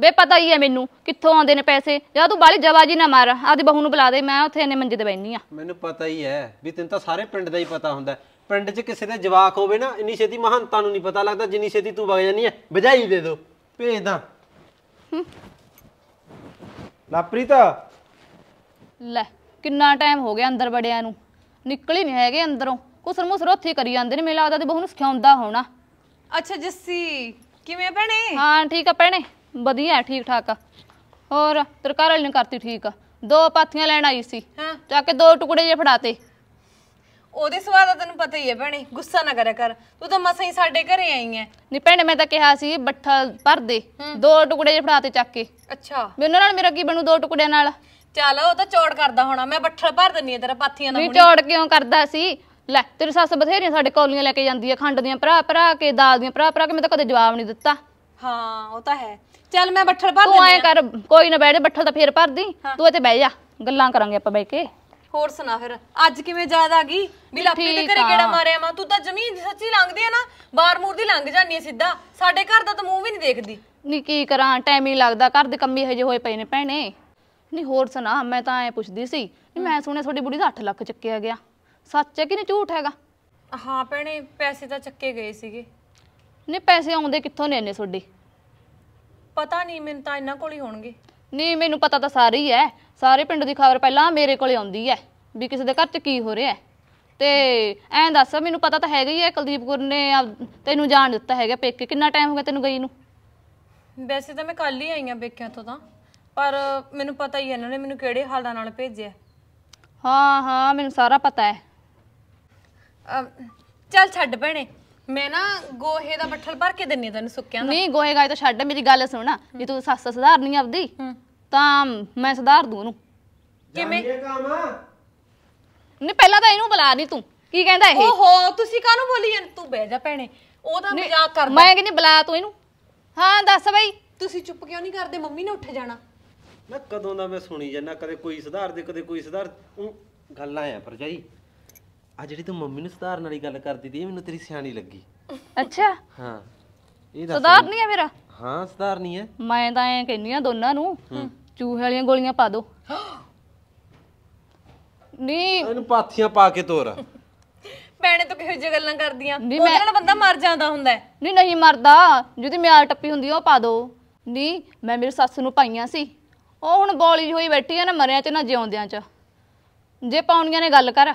ਬੇ ਪਤਾ ਹੀ ਹੈ ਮੈਨੂੰ ਕਿੱਥੋਂ ਆਉਂਦੇ ਨੇ ਪੈਸੇ ਜਾਂ ਤੂੰ ਬਾਲੀ ਜਵਾਜੀ ਨਾ ਮਾਰ ਆਦੀ ਬਹੂ ਨੂੰ ਬੁਲਾ ਦੇ ਮੈਂ ਉੱਥੇ ਇਹਨੇ ਮੰਜੇ ਤੇ ਬੈਣੀ ਆ ਮੈਨੂੰ ਪਤਾ ਹੀ ਹੈ ਵੀ ਤੈਨੂੰ ਤਾਂ ਸਾਰੇ ਪਿੰਡ ਦਾ ਹੀ ਪਤਾ ਹੁੰਦਾ ਪਿੰਡ 'ਚ ਕਿਸੇ ਦਾ ਜਵਾਕ ਹੋਵੇ ਨਾ ਇੰਨੀ ਛੇਤੀ ਮਹੰਤਾਂ ਨੂੰ ਨਹੀਂ ਪਤਾ ਲੱਗਦਾ ਜਿੰਨੀ ਛੇਤੀ ਤੂੰ ਵਗ ਜਾਨੀ ਹੈ ਵਜਾਈ ਦੇ ਦੋ ਭੇਜਦਾ ਪ੍ਰੀਤਾ ਲੈ ਕਿੰਨਾ ਟਾਈਮ ਹੋ ਗਿਆ ਅੰਦਰ ਬੜਿਆਂ ਨੂੰ ਨਿਕਲੇ ਨਹੀਂ ਹੈਗੇ ਅੰਦਰੋਂ ਕੁਸਰ ਮੁਸਰ ਉੱਥੇ ਕਰੀ ਜਾਂਦੇ ਨੇ ਮੈਨੂੰ ਲੱਗਦਾ ਤੇ ਬਹੁਤ ਨੂੰ ਸਿਖਾਉਂਦਾ ਹੋਣਾ ਅੱਛਾ ਜੱਸੀ ਕਿਵੇਂ ਭੈਣੇ ਹਾਂ ਠੀਕ ਆ ਭੈਣੇ ਵਧੀਆ ਹੈ, ਠੀਕ ਠਾਕ ਆ ਹੋਰ ਤਰਕਾਰ ਵਾਲੀ ਨੇ ਕਰਤੀ ਠੀਕ ਆ ਦੋ ਪਾਥੀਆਂ ਲੈਣ ਆਈ ਸੀ ਹਾਂ ਚੱਕ ਕੇ ਦੋ ਟੁਕੜੇ ਜੇ ਫੜਾਤੇ ਉਹਦੇ ਸਵਾਦ ਦਾ ਤੈਨੂੰ ਪਤਾ ਹੀ ਹੈ ਭੈਣੇ ਗੁੱਸਾ ਨਾ ਕਰਿਆ ਕਰ ਤੂੰ ਤਾਂ ਮਸਾਂ ਹੀ ਸਾਡੇ ਘਰੇ ਆਈ ਐ ਨਹੀਂ ਭੈਣੇ ਮੈਂ ਤਾਂ ਕਿਹਾ ਸੀ ਬੱਠਾ ਭਰ ਦੇ ਦੋ ਟੁਕੜੇ ਜੇ ਫੜਾਤੇ ਚੱਕ ਕੇ ਅੱਛਾ ਵੀ ਨਾਲ ਮੇਰਾ ਕੀ ਬਣੂ ਦੋ ਟੁਕੜਿਆਂ ਨਾਲ ਚੱਲ ਉਹ ਤਾਂ ਚੌੜ ਕਰਦਾ ਹੋਣਾ ਮੈਂ ਬੱਠਲ ਭਰ ਦਿੰਨੀ ਆ ਤੇਰਾ ਪਾਥੀਆਂ ਨਾਲ ਨਹੀਂ ਹੁਣੀ। ਚੌੜ ਕਿਉਂ ਕਰਦਾ ਸੀ ਲੈ ਤੇਰੀ ਸੱਸ ਬਥੇਰੀਆਂ ਸਾਡੇ ਕੌਲੀਆਂ ਲੈ ਕੇ ਜਾਂਦੀ ਆ ਖੰਡ ਦੀਆਂ ਭਰਾ ਭਰਾ ਕੇ ਦਾਲ ਦੀਆਂ ਭਰਾ ਭਰਾ ਕੇ ਮੈਂ ਤਾਂ ਕਦੇ ਜਵਾਬ ਨਹੀਂ ਦਿੱਤਾ ਹਾਂ ਉਹ ਤਾਂ ਹੈ ਚੱਲ ਮੈਂ ਬੱਠਲ ਭਰ ਦਿੰਨੀ ਆ ਤੂੰ ਐ ਕਰ ਕੋਈ ਨਾ ਬਹਿ ਜਾ ਬੱਠਲ ਤਾਂ ਫੇਰ ਭਰਦੀ ਤੂੰ ਇੱਥੇ ਬਹਿ ਜਾ ਗੱਲਾਂ ਕਰਾਂਗੇ ਆਪਾਂ ਬਹਿ ਕੇ ਹੋਰ ਸੁਣਾ ਫਿਰ ਅੱਜ ਕਿਵੇਂ ਯਾਦ ਆ ਗਈ ਵੀ ਲਾਪੀ ਦੇ ਘਰੇ ਕਿਹੜਾ ਮਾਰਿਆ ਮਾ ਤੂੰ ਤਾਂ ਜਮੀਨ ਸੱਚੀ ਲੰਘਦੀ ਆ ਨਾ ਬਾਰ ਮੂਰ ਦੀ ਲੰਘ ਜਾਂਦੀ ਆ ਸਿੱਧਾ ਸਾਡੇ ਘਰ ਦਾ ਤਾਂ ਮੂੰਹ ਵੀ ਨਹੀਂ ਦੇਖਦੀ ਨਹੀਂ ਕੀ ਕਰਾਂ ਟਾਈਮ ਹੀ ਲੱਗਦਾ ਘਰ ਦੇ ਕੰਮ ਹੀ ਹਜੇ ਹੋਏ ਪਏ ਨੇ ਭੈਣੇ ਨਹੀਂ ਹੋਰ ਸੁਣਾ ਮੈਂ ਤਾਂ ਐ ਪੁੱਛਦੀ ਸੀ ਨੀ ਮੈਂ ਸੁਣਿਆ ਤੁਹਾਡੀ ਬੁੜੀ ਦਾ 8 ਲੱਖ ਚੱਕਿਆ ਗਿਆ ਸੱਚ ਹੈ ਕਿ ਨਹੀਂ ਝੂਠ ਹੈਗਾ ਹਾਂ ਭੈਣੇ ਪੈਸੇ ਤਾਂ ਚੱਕੇ ਗਏ ਸੀਗੇ ਨਹੀਂ ਪੈਸੇ ਆਉਂਦੇ ਕਿੱਥੋਂ ਨੇ ਇੰਨੇ ਤੁਹਾਡੇ ਪਤਾ ਨਹੀਂ ਮੈਨੂੰ ਤਾਂ ਇਹਨਾਂ ਕੋਲ ਹੀ ਹੋਣਗੇ ਨਹੀਂ ਮੈਨੂੰ ਪਤਾ ਤਾਂ ਸਾਰੀ ਹੈ ਸਾਰੇ ਪਿੰਡ ਦੀ ਖਬਰ ਪਹਿਲਾਂ ਮੇਰੇ ਕੋਲੇ ਆਉਂਦੀ ਹੈ ਵੀ ਕਿਸੇ ਦੇ ਘਰ 'ਚ ਕੀ ਹੋ ਰਿਹਾ ਤੇ ਐਂ ਦੱਸ ਮੈਨੂੰ ਪਤਾ ਤਾਂ ਹੈਗਾ ਹੀ ਹੈ ਕੁਲਦੀਪ ਗੁਰ ਨੇ ਤੈਨੂੰ ਜਾਣ ਦਿੱਤਾ ਹੈਗਾ ਪੇਕੇ ਕਿੰਨਾ ਟਾਈਮ ਹੋ ਗਿਆ ਤੈਨੂੰ ਗਈ ਨੂੰ ਵੈਸੇ ਤਾਂ ਮੈਂ ਕੱਲ ਹੀ ਆਈ ਆ ਤੋਂ ਤਾਂ ਪਰ ਮੈਨੂੰ ਪਤਾ ਹੀ ਹੈ ਇਹਨਾਂ ਨੇ ਮੈਨੂੰ ਕਿਹੜੇ ਹਾਲਾਂ ਨਾਲ ਭੇਜਿਆ ਹਾਂ ਹਾਂ ਮੈਨੂੰ ਸਾਰਾ ਪਤਾ ਹੈ ਚੱਲ ਛੱਡ ਭੈਣੇ ਮੈਂ ਨਾ ਗੋਹੇ ਦਾ ਬੱਠਲ ਭਰ ਕੇ ਦਿੰਨੀ ਤੈਨੂੰ ਸੁੱਕਿਆਂ ਦਾ ਨਹੀਂ ਗੋਹੇ ਗਾਇ ਤਾਂ ਛੱਡ ਮੇਰੀ ਗੱਲ ਸੁਣ ਜੇ ਤੂੰ ਸੱਸ ਸੁਧਾਰਨੀ ਆਪਦੀ ਤਾਂ ਮੈਂ ਸੁਧਾਰ ਦੂੰ ਉਹਨੂੰ ਕਿਵੇਂ? ਇਹ ਕੰਮ ਨਹੀਂ ਪਹਿਲਾਂ ਤਾਂ ਇਹਨੂੰ ਬੁਲਾ ਨਹੀਂ ਤੂੰ ਕੀ ਕਹਿੰਦਾ ਇਹ ਓਹੋ ਤੁਸੀਂ ਕਾਹਨੂੰ ਬੋਲੀ ਜਾਂਦੇ ਤੂੰ ਬਹਿ ਜਾ ਭੈਣੇ ਉਹਦਾ ਮਜ਼ਾਕ ਕਰਦਾ ਮੈਂ ਨਹੀਂ ਬੁਲਾ ਤੂੰ ਇਹਨੂੰ ਹਾਂ ਦੱਸ ਬਈ ਤੁਸੀਂ ਚੁੱਪ ਕਿਉਂ ਨਹੀਂ ਕਰਦੇ ਮੰਮੀ ਨੇ ਉੱਠ ਜਾਣਾ ਮੈਂ ਕਦੋਂ ਦਾ ਮੈਂ ਸੁਣੀ ਜਾਂਦਾ ਕਦੇ ਕੋਈ ਸੁਧਾਰ ਦੇ ਕਦੇ ਕੋਈ ਸੁਧਾਰ ਉਹ ਗੱਲਾਂ ਆ ਭਰਜਾਈ ਆ ਜਿਹੜੀ ਤੂੰ ਮੰਮੀ ਨੂੰ ਸੁਧਾਰਨ ਵਾਲੀ ਗੱਲ ਕਰਦੀ ਤੀ ਇਹ ਮੈਨੂੰ ਤੇਰੀ ਸਿਆਣੀ ਲੱਗੀ ਅੱਛਾ ਹਾਂ ਇਹ ਦੱਸ ਸੁਧਾਰ ਨਹੀਂ ਹੈ ਮੇਰਾ ਹਾਂ ਸੁਧਾਰ ਨਹੀਂ ਹੈ ਮੈਂ ਤਾਂ ਐਂ ਕਹਿੰਨੀ ਆ ਦੋਨਾਂ ਨੂੰ ਚੂਹੇ ਵਾਲੀਆਂ ਗੋਲੀਆਂ ਪਾ ਦੋ ਨਹੀਂ ਇਹਨੂੰ ਪਾਥੀਆਂ ਪਾ ਕੇ ਤੋਰ ਭੈਣੇ ਤਾਂ ਕਿਹੋ ਜਿਹੀ ਗੱਲਾਂ ਕਰਦੀਆਂ ਨਹੀਂ ਮੈਂ ਨਾਲ ਬੰਦਾ ਮਰ ਜਾਂਦਾ ਹੁੰਦਾ ਨਹੀਂ ਨਹੀਂ ਮਰਦਾ ਜਿਹਦੀ ਮਿਆਰ ਟੱਪੀ ਹੁੰਦੀ ਉਹ ਪਾ ਦੋ ਨਹੀਂ ਮੈਂ ਮੇਰੇ ਸੱਸ ਨੂੰ ਪਾਈਆਂ ਸੀ ਉਹ ਹੁਣ ਬੋਲੀ ਹੋਈ ਬੈਠੀ ਆ ਨਾ ਮਰਿਆਂ 'ਚ ਨਾ ਜਿਉਂਦਿਆਂ 'ਚ ਜੇ ਪਾਉਣੀਆਂ ਨੇ ਗੱਲ ਕਰ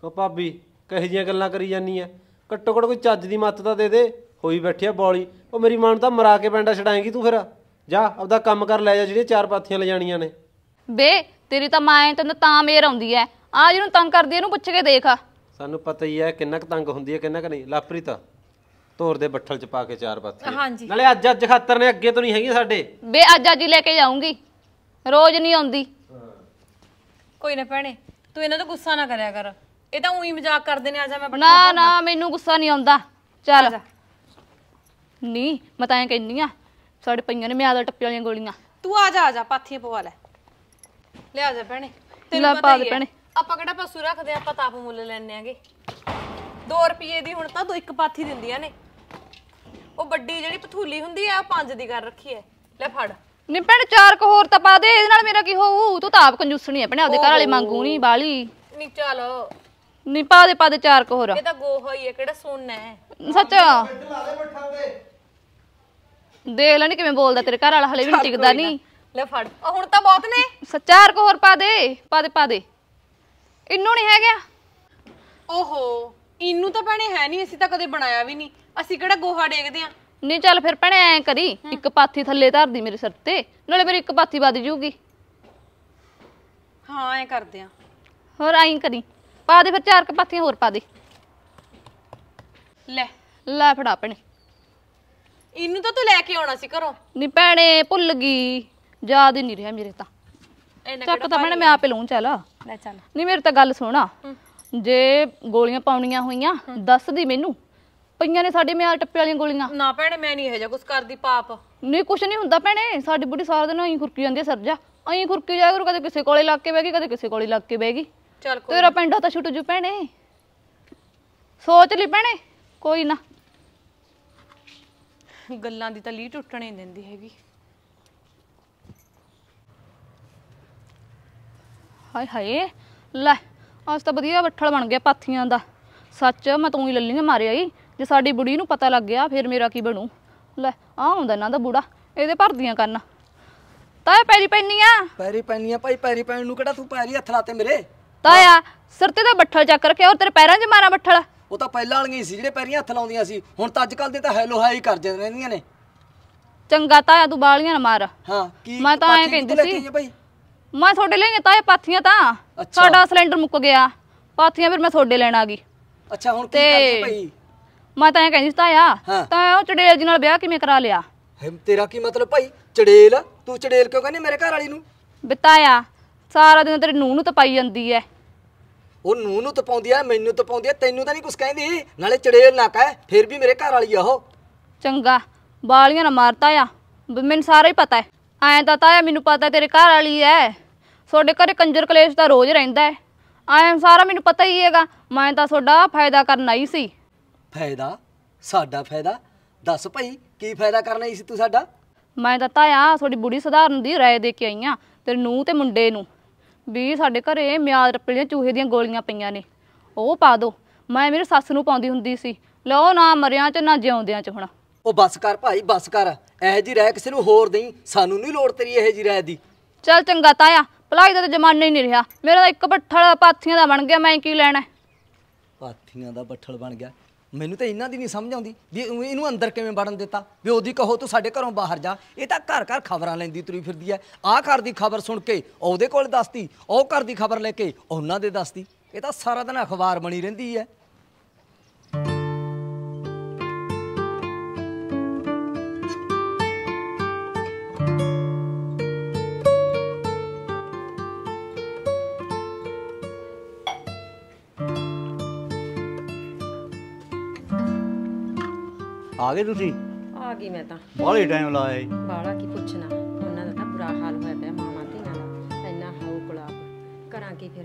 ਕੋ ਭਾਬੀ ਕਹੇ ਜੀਆਂ ਗੱਲਾਂ ਕਰੀ ਜਾਨੀ ਐ ਕਟੋ ਕਟ ਕੋਈ ਚੱਜ ਦੀ ਮੱਤ ਤਾਂ ਦੇ ਦੇ ਹੋਈ ਬੈਠੀ ਆ ਬੋਲੀ ਉਹ ਮੇਰੀ ਮਾਂ ਨੂੰ ਤਾਂ ਮਰਾ ਕੇ ਪੈਂਡਾ ਛਡਾਏਂਗੀ ਤੂੰ ਫਿਰ ਜਾ ਆਪਦਾ ਕੰਮ ਕਰ ਲੈ ਜਾ ਜਿਹੜੇ ਚਾਰ ਪਾਥੀਆਂ ਲੈ ਜਾਣੀਆਂ ਨੇ ਬੇ ਤੇਰੀ ਤਾਂ ਮਾਂ ਐ ਤੈਨੂੰ ਤਾਂ ਮੇਰ ਆਉਂਦੀ ਐ ਆ ਜਿਹਨੂੰ ਤੰਗ ਕਰਦੀ ਐ, ਇਹਨੂੰ ਪੁੱਛ ਕੇ ਦੇਖ ਸਾਨੂੰ ਪਤਾ ਹੀ ਐ ਕਿੰਨਾ ਕੁ ਤੰਗ ਹੁੰਦੀ ਐ ਕਿੰਨਾ ਕੁ ਨਹੀਂ ਲਾਪਰੀ ਤਾਂ ਤੋਰ ਦੇ ਬੱਠਲ ਚ ਪਾ ਕੇ ਚਾਰ ਪਾਥੀਆਂ ਨਾਲੇ ਅੱਜ ਅੱਜ ਖਾਤਰ ਨੇ ਅੱਗੇ ਤੋਂ ਨਹੀਂ ਹੈਗੀਆਂ ਸਾਡੇ ਬੇ ਅੱਜ ਅੱਜ ਹੀ ਲੈ ਕੇ ਜਾਊਂਗੀ ਰੋਜ਼ ਨਹੀਂ ਆਉਂਦੀ ਕੋਈ ਨਾ ਭੈਣੇ ਤੂੰ ਇਹਨਾਂ ਤੋਂ ਗੁੱਸਾ ਨਾ ਕਰਿਆ ਕਰ ਇਹ ਤਾਂ ਉਹੀ ਮਜ਼ਾਕ ਕਰਦੇ ਨੇ ਆ ਜਾ ਮੈਂ ਪੱਠਾ ਨਾ ਨਾ ਮੈਨੂੰ ਗੁੱਸਾ ਨਹੀਂ ਆਉਂਦਾ ਚੱਲ ਨਹੀਂ ਮੈਂ ਤਾਂ ਐਂ ਕਹਿੰਨੀ ਆ ਸਾਡੇ ਪਈਆਂ ਨੇ ਮਿਆਦ ਟੱਪੀਆਂ ਵਾਲੀਆਂ ਗੋਲੀਆਂ ਤੂੰ ਆ ਜਾ ਆ ਜਾ ਪਾਥੀਆਂ ਪਵਾ ਲੈ ਲੈ ਆ ਜਾ ਭੈਣੇ ਤੈਨੂੰ ਪਾ ਪਤਾ ਦੇ ਹੀ ਹੈ ਭੈਣੇ। ਆਪਾਂ ਕਿਹੜਾ ਪਸ਼ੂ ਰੱਖਦੇ ਆ, ਆਪਾਂ ਤਾਂ ਆਪ ਮੁੱਲ ਲੈਣੇ ਆਗੇ 2 ਰੁਪਏ ਦੀ ਹੁਣ ਤਾਂ ਦੋ ਇੱਕ ਪਾਥੀ ਦਿੰਦੀਆਂ ਨੇ ਉਹ ਵੱਡੀ ਜਿਹੜੀ ਪਥੂਲੀ ਹੁੰਦੀ ਆ ਉਹ 5 ਦੀ ਕਰ ਰੱਖੀ ਐ ਲੈ ਫੜ ਨੀ ਭੈਣ ਚਾਰ ਕੁ ਹੋਰ ਤਾਂ ਪਾ ਦੇ ਇਹਦੇ ਨਾਲ ਮੇਰਾ ਕੀ ਹੋਊ ਤੂੰ ਤਾਂ ਆਪ ਕੰਜੂਸਣੀ ਆਪਣੇ ਆਪਦੇ ਘਰ ਵਾਲੇ ਮੰਗੂ ਨਹੀਂ ਬਾਲੀ ਨੀ ਚਲੋ ਨੀ ਪਾ ਦੇ ਪਾ ਦੇ ਚਾਰ ਕੁ ਹੋਰ ਇਹ ਤਾਂ ਗੋਹਾ ਹੀ ਹੈ ਕਿਹੜਾ ਸੋਨਾ ਹੈ ਸੱਚ ਦੇਖ ਲੈ ਨੀ ਕਿਵੇਂ ਬੋਲਦਾ ਤੇਰੇ ਘਰ ਵਾਲਾ ਹਲੇ ਵੀ ਟਿਕਦਾ ਨਹੀਂ ਲੈ ਫੜ ਆ ਹੁਣ ਤਾਂ ਬਹੁਤ ਨੇ ਸੱਚਾਰ ਕੋ ਹੋਰ ਪਾ ਦੇ ਪਾ ਦੇ ਪਾ ਦੇ ਇਹਨੂੰ ਨਹੀਂ ਹੈਗਾ ਓਹੋ ਇਹਨੂੰ ਤਾਂ ਪਹਿਣੇ ਹੈ ਨਹੀਂ ਅਸੀਂ ਤਾਂ ਕਦੇ ਬਣਾਇਆ ਵੀ ਨਹੀਂ ਅਸੀਂ ਕਿਹੜਾ ਗੋਹਾ ਡੇਗਦੇ ਆ ਨਹੀਂ ਚੱਲ ਫਿਰ ਭੈਣੇ ਐ ਕਰੀ ਇੱਕ ਪਾਥੀ ਥੱਲੇ ਧਰਦੀ ਮੇਰੇ ਸਿਰ ਤੇ ਨਾਲੇ ਮੇਰੀ ਇੱਕ ਪਾਥੀ ਵੱਧ ਜੂਗੀ ਹਾਂ ਐ ਕਰਦੇ ਆ ਹੋਰ ਐਂ ਕਰੀ ਪਾ ਦੇ ਫਿਰ ਚਾਰ ਕ ਪਾਥੀਆਂ ਹੋਰ ਪਾ ਦੇ ਲੈ ਲੈ ਫੜਾ ਭੈਣੇ ਇਹਨੂੰ ਤਾਂ ਤੂੰ ਲੈ ਕੇ ਆਉਣਾ ਸੀ ਘਰੋਂ ਨਹੀਂ ਭੈਣੇ ਭੁੱਲ ਗਈ ਯਾਦ ਹੀ ਨਹੀਂ ਰਿਹਾ ਮੇਰੇ ਤਾਂ ਇਹਨਾਂ ਚੱਕ ਤਾਂ ਭੈਣੇ ਮੈਂ ਆਪੇ ਲਊਂ ਚੱਲ ਲੈ ਚੱਲ ਨਹੀਂ ਮੇਰੇ ਤਾਂ ਗੱਲ ਸੁਣਾ ਜੇ ਗੋਲੀਆਂ ਪਾਉਣੀਆਂ ਹੋਈਆਂ ਦੱਸ ਦੀ ਮੈਨੂੰ ਪਈਆਂ ਨੇ ਸਾਡੇ ਮਿਆਰ ਟੱਪੇ ਵਾਲੀਆਂ ਗੋਲੀਆਂ ਨਾ ਭੈਣੇ ਮੈਂ ਨਹੀਂ ਇਹ ਜਿਹਾ ਕੁਝ ਕਰਦੀ ਪਾਪ ਨਹੀਂ ਕੁਛ ਨਹੀਂ ਹੁੰਦਾ ਭੈਣੇ ਸਾਡੀ ਬੁੱਢੀ ਸਾਰਾ ਦਿਨ ਐਂ ਖੁਰਕੀ ਜਾਂਦੀ ਸਰਜਾ ਐਂ ਖੁਰਕੀ ਜਾਇਆ ਕਰੂ ਕਦੇ ਕਿਸੇ ਕੋਲੇ ਲੱਗ ਕੇ ਬਹਿ ਗਈ ਕਦੇ ਕਿਸੇ ਕੋਲੇ ਲੱਗ ਕੇ ਬਹਿ ਗਈ ਚੱਲ ਕੋਈ ਤੇਰਾ ਪਿੰਡ ਤਾਂ ਛੁੱਟ ਜੂ ਭੈਣੇ ਸੋਚ ਲਈ ਭੈਣੇ ਕੋਈ ਨਾ ਗੱਲਾਂ ਦੀ ਤਾਂ ਲੀ ਟੁੱਟਣੇ ਨਹੀਂ ਦਿੰਦੀ ਹੈਗੀ ਹਾਏ ਹਾਏ ਲੈ ਅੱਜ ਤਾਂ ਵਧੀਆ ਬੱਠਲ ਬਣ ਗਿਆ ਪਾਥੀਆਂ ਦਾ ਸੱਚ ਮੈਂ ਤੂੰ ਹੀ ਲੱਲੀਆਂ ਮਾਰਿਆ ਈ ਜੇ ਸਾਡੀ ਬੁੜੀ ਨੂੰ ਪਤਾ ਲੱਗ ਗਿਆ ਫਿਰ ਮੇਰਾ ਕੀ ਬਣੂ ਲੈ ਆ ਆਉਂਦਾ ਇਹਨਾਂ ਦਾ ਬੁੜਾ ਇਹਦੇ ਭਰਦੀਆਂ ਕਰਨ ਤਾਇਆ ਪੈਰੀ ਪੈਣੀਆਂ ਪੈਰੀ ਪੈਣੀਆਂ ਭਾਈ ਪੈਰੀ ਪੈਣ ਨੂੰ ਕਿਹੜਾ ਤੂੰ ਪੈਰੀ ਹੱਥ ਲਾਤੇ ਮੇਰੇ ਤਾਇਆ ਸਿਰ ਤੇ ਤਾਂ ਬੱਠਲ ਚੱਕ ਰੱਖਿਆ ਔਰ ਤੇਰੇ ਪੈਰਾਂ 'ਚ ਮਾਰਾ ਬੱਠਲ ਉਹ ਤਾਂ ਪਹਿਲਾਂ ਵਾਲੀਆਂ ਸੀ ਜਿਹੜੇ ਪੈਰੀਆਂ ਹੱਥ ਲਾਉਂਦੀਆਂ ਸੀ ਹੁਣ ਤਾਂ ਅੱਜ ਕੱਲ ਦੇ ਤਾਂ ਹੈਲੋ ਹਾਈ ਕਰ ਜਾਂਦੀਆਂ ਰਹਿੰਦੀਆਂ ਨੇ ਚੰਗਾ ਤਾਇਆ ਤੂੰ ਬਾਲੀਆਂ ਨਾ ਮਾਰ ਹਾਂ ਕੀ ਮੈਂ ਤਾਂ ਐਂ ਕਹਿੰਦੀ ਸੀ ਮੈਂ ਤੁਹਾਡੇ ਲਈ ਤਾਇਆ ਪਾਥੀਆਂ ਤਾਂ ਸਾਡਾ ਸਿਲੰਡਰ ਮੁੱਕ ਗਿਆ ਪਾਥੀਆਂ ਫਿਰ ਮੈਂ ਤੁਹਾਡੇ ਲੈਣ ਆ ਗਈ ਅੱਛਾ ਹੁਣ ਕੀ ਕਰਦੇ ਭਾਈ ਮੈਂ ਤਾਂ ਇਹ ਕਹਿੰਦੀ ਸਤਾ ਤਾਇਆ ਤਾਂ ਉਹ ਚੜੇਲ ਜੀ ਨਾਲ ਵਿਆਹ ਕਿਵੇਂ ਕਰਾ ਲਿਆ ਤੇਰਾ ਕੀ ਮਤਲਬ ਭਾਈ ਚੜੇਲ ਤੂੰ ਚੜੇਲ ਕਿਉਂ ਕਹਿੰਦੀ ਮੇਰੇ ਘਰ ਵਾਲੀ ਨੂੰ ਬਿਤਾਇਆ ਸਾਰਾ ਦਿਨ ਤੇਰੇ ਨੂੰ ਨੂੰ ਤਪਾਈ ਜਾਂਦੀ ਐ ਉਹ ਨੂੰ ਨੂੰ ਤਪਾਉਂਦੀ ਐ ਮੈਨੂੰ ਤਪਾਉਂਦੀ ਐ ਤੈਨੂੰ ਤਾਂ ਨਹੀਂ ਕੁਝ ਕਹਿੰਦੀ ਨਾਲੇ ਚੜੇਲ ਨਾ ਕਹਿ ਫੇਰ ਵੀ ਮੇਰੇ ਘਰ ਵਾਲੀ ਆ ਉਹ ਚੰਗਾ ਬਾਲੀਆਂ ਨਾ ਮਾਰਤਾ ਆ ਮੈਨੂੰ ਸਾਰਾ ਹੀ ਪਤਾ ਐ ਐਂ ਤਾਂ ਤਾਇਆ ਮੈਨੂੰ ਪਤਾ ਤੇਰੇ ਘਰ ਵਾਲੀ ਐ ਤੁਹਾਡੇ ਘਰੇ ਕੰਜਰ ਕਲੇਸ਼ ਤਾਂ ਰੋਜ਼ ਰਹਿੰਦਾ ਐ ਐਂ ਸਾਰਾ ਮੈਨੂੰ ਪਤਾ ਹੀ ਹੈਗਾ ਮੈਂ ਤਾਂ ਤੁਹਾਡਾ ਫਾਇਦਾ ਕਰਨ ਆਈ ਸੀ ਫਾਇਦਾ ਸਾਡਾ ਫਾਇਦਾ ਦੱਸ ਭਾਈ ਕੀ ਫਾਇਦਾ ਕਰਨਾ ਸੀ ਤੂੰ ਸਾਡਾ ਮੈਂ ਤਾਂ ਤਾਇਆ ਤੁਹਾਡੀ ਬੁੜੀ ਸਧਾਰਨ ਦੀ ਰਾਇ ਦੇ ਕੇ ਆਈ ਆ ਤੇਰੇ ਨੂੰ ਤੇ ਮੁੰਡੇ ਨੂੰ ਵੀ ਸਾਡੇ ਘਰੇ ਮਿਆਦ ਰੱਪਲੀਆਂ ਚੂਹੇ ਦੀਆਂ ਗੋਲੀਆਂ ਪਈਆਂ ਨੇ ਉਹ ਪਾ ਦੋ ਮੈਂ ਮੇਰੇ ਸੱਸ ਨੂੰ ਪਾਉਂਦੀ ਹੁੰਦੀ ਸੀ ਲਓ ਨਾ ਮਰਿਆਂ ਚ ਨਾ ਜਿਉਂਦਿਆਂ ਚ ਹੁਣ ਉਹ ਬੱਸ ਕਰ ਭਾਈ ਬੱਸ ਕਰ ਇਹ ਜੀ ਰਾਇ ਕਿਸੇ ਨੂੰ ਹੋਰ ਨਹੀਂ ਸਾਨੂੰ ਨਹੀਂ ਲੋੜ ਤੇਰੀ ਇਹ ਜੀ ਰਾਇ ਦੀ ਚੱਲ ਚੰਗਾ ਤਾਇਆ ਭਲਾਈ ਦਾ ਤਾਂ ਜ਼ਮਾਨਾ ਹੀ ਨਹੀਂ ਰਿਹਾ ਮੇਰਾ ਤਾਂ ਇੱਕ ਬੱਠਲ ਪਾਥੀਆਂ ਦਾ ਬਣ ਗਿਆ ਮੈਂ ਕੀ ਲੈਣਾ ਪਾਥੀਆਂ ਦਾ ਬੱਠਲ ਬਣ ਗਿਆ ਮੈਨੂੰ ਤਾਂ ਇਹਨਾਂ ਦੀ ਨਹੀਂ ਸਮਝ ਆਉਂਦੀ ਵੀ ਇਹਨੂੰ ਅੰਦਰ ਕਿਵੇਂ ਵੜਨ ਦਿੱਤਾ ਵੀ ਉਹਦੀ ਕਹੋ ਤੂੰ ਸਾਡੇ ਘਰੋਂ ਬਾਹਰ ਜਾ ਇਹ ਤਾਂ ਘਰ ਘਰ ਖਬਰਾਂ ਲੈਂਦੀ ਤੁਰੀ ਫਿਰਦੀ ਐ ਆਹ ਘਰ ਦੀ ਖਬਰ ਸੁਣ ਕੇ ਉਹਦੇ ਕੋਲ ਦੱਸਦੀ ਉਹ ਘਰ ਦੀ ਖਬਰ ਲੈ ਕੇ ਉਹਨਾਂ ਦੇ ਦੱਸਦੀ ਇਹ ਤਾਂ ਸਾਰਾ ਦਿਨ ਅਖਬਾਰ ਬਣੀ ਰਹਿੰਦੀ ਐ ਆ ਗਏ ਤੁਸੀਂ ਆ ਗਈ ਮੈਂ ਤਾਂ ਬਾਹਲੇ ਟਾਈਮ ਲਾਇਆ ਜੀ ਬਾਹਲਾ ਕੀ ਪੁੱਛਣਾ ਉਹਨਾਂ ਦਾ ਤਾਂ ਬੁਰਾ ਹਾਲ ਹੋਇਆ ਪਿਆ ਮਾਮਾ ਧੀਆਂ ਦਾ ਇੰਨਾ ਹਾਉ ਕੁਲਾ ਕਰਾਂ ਕੀ ਫਿਰ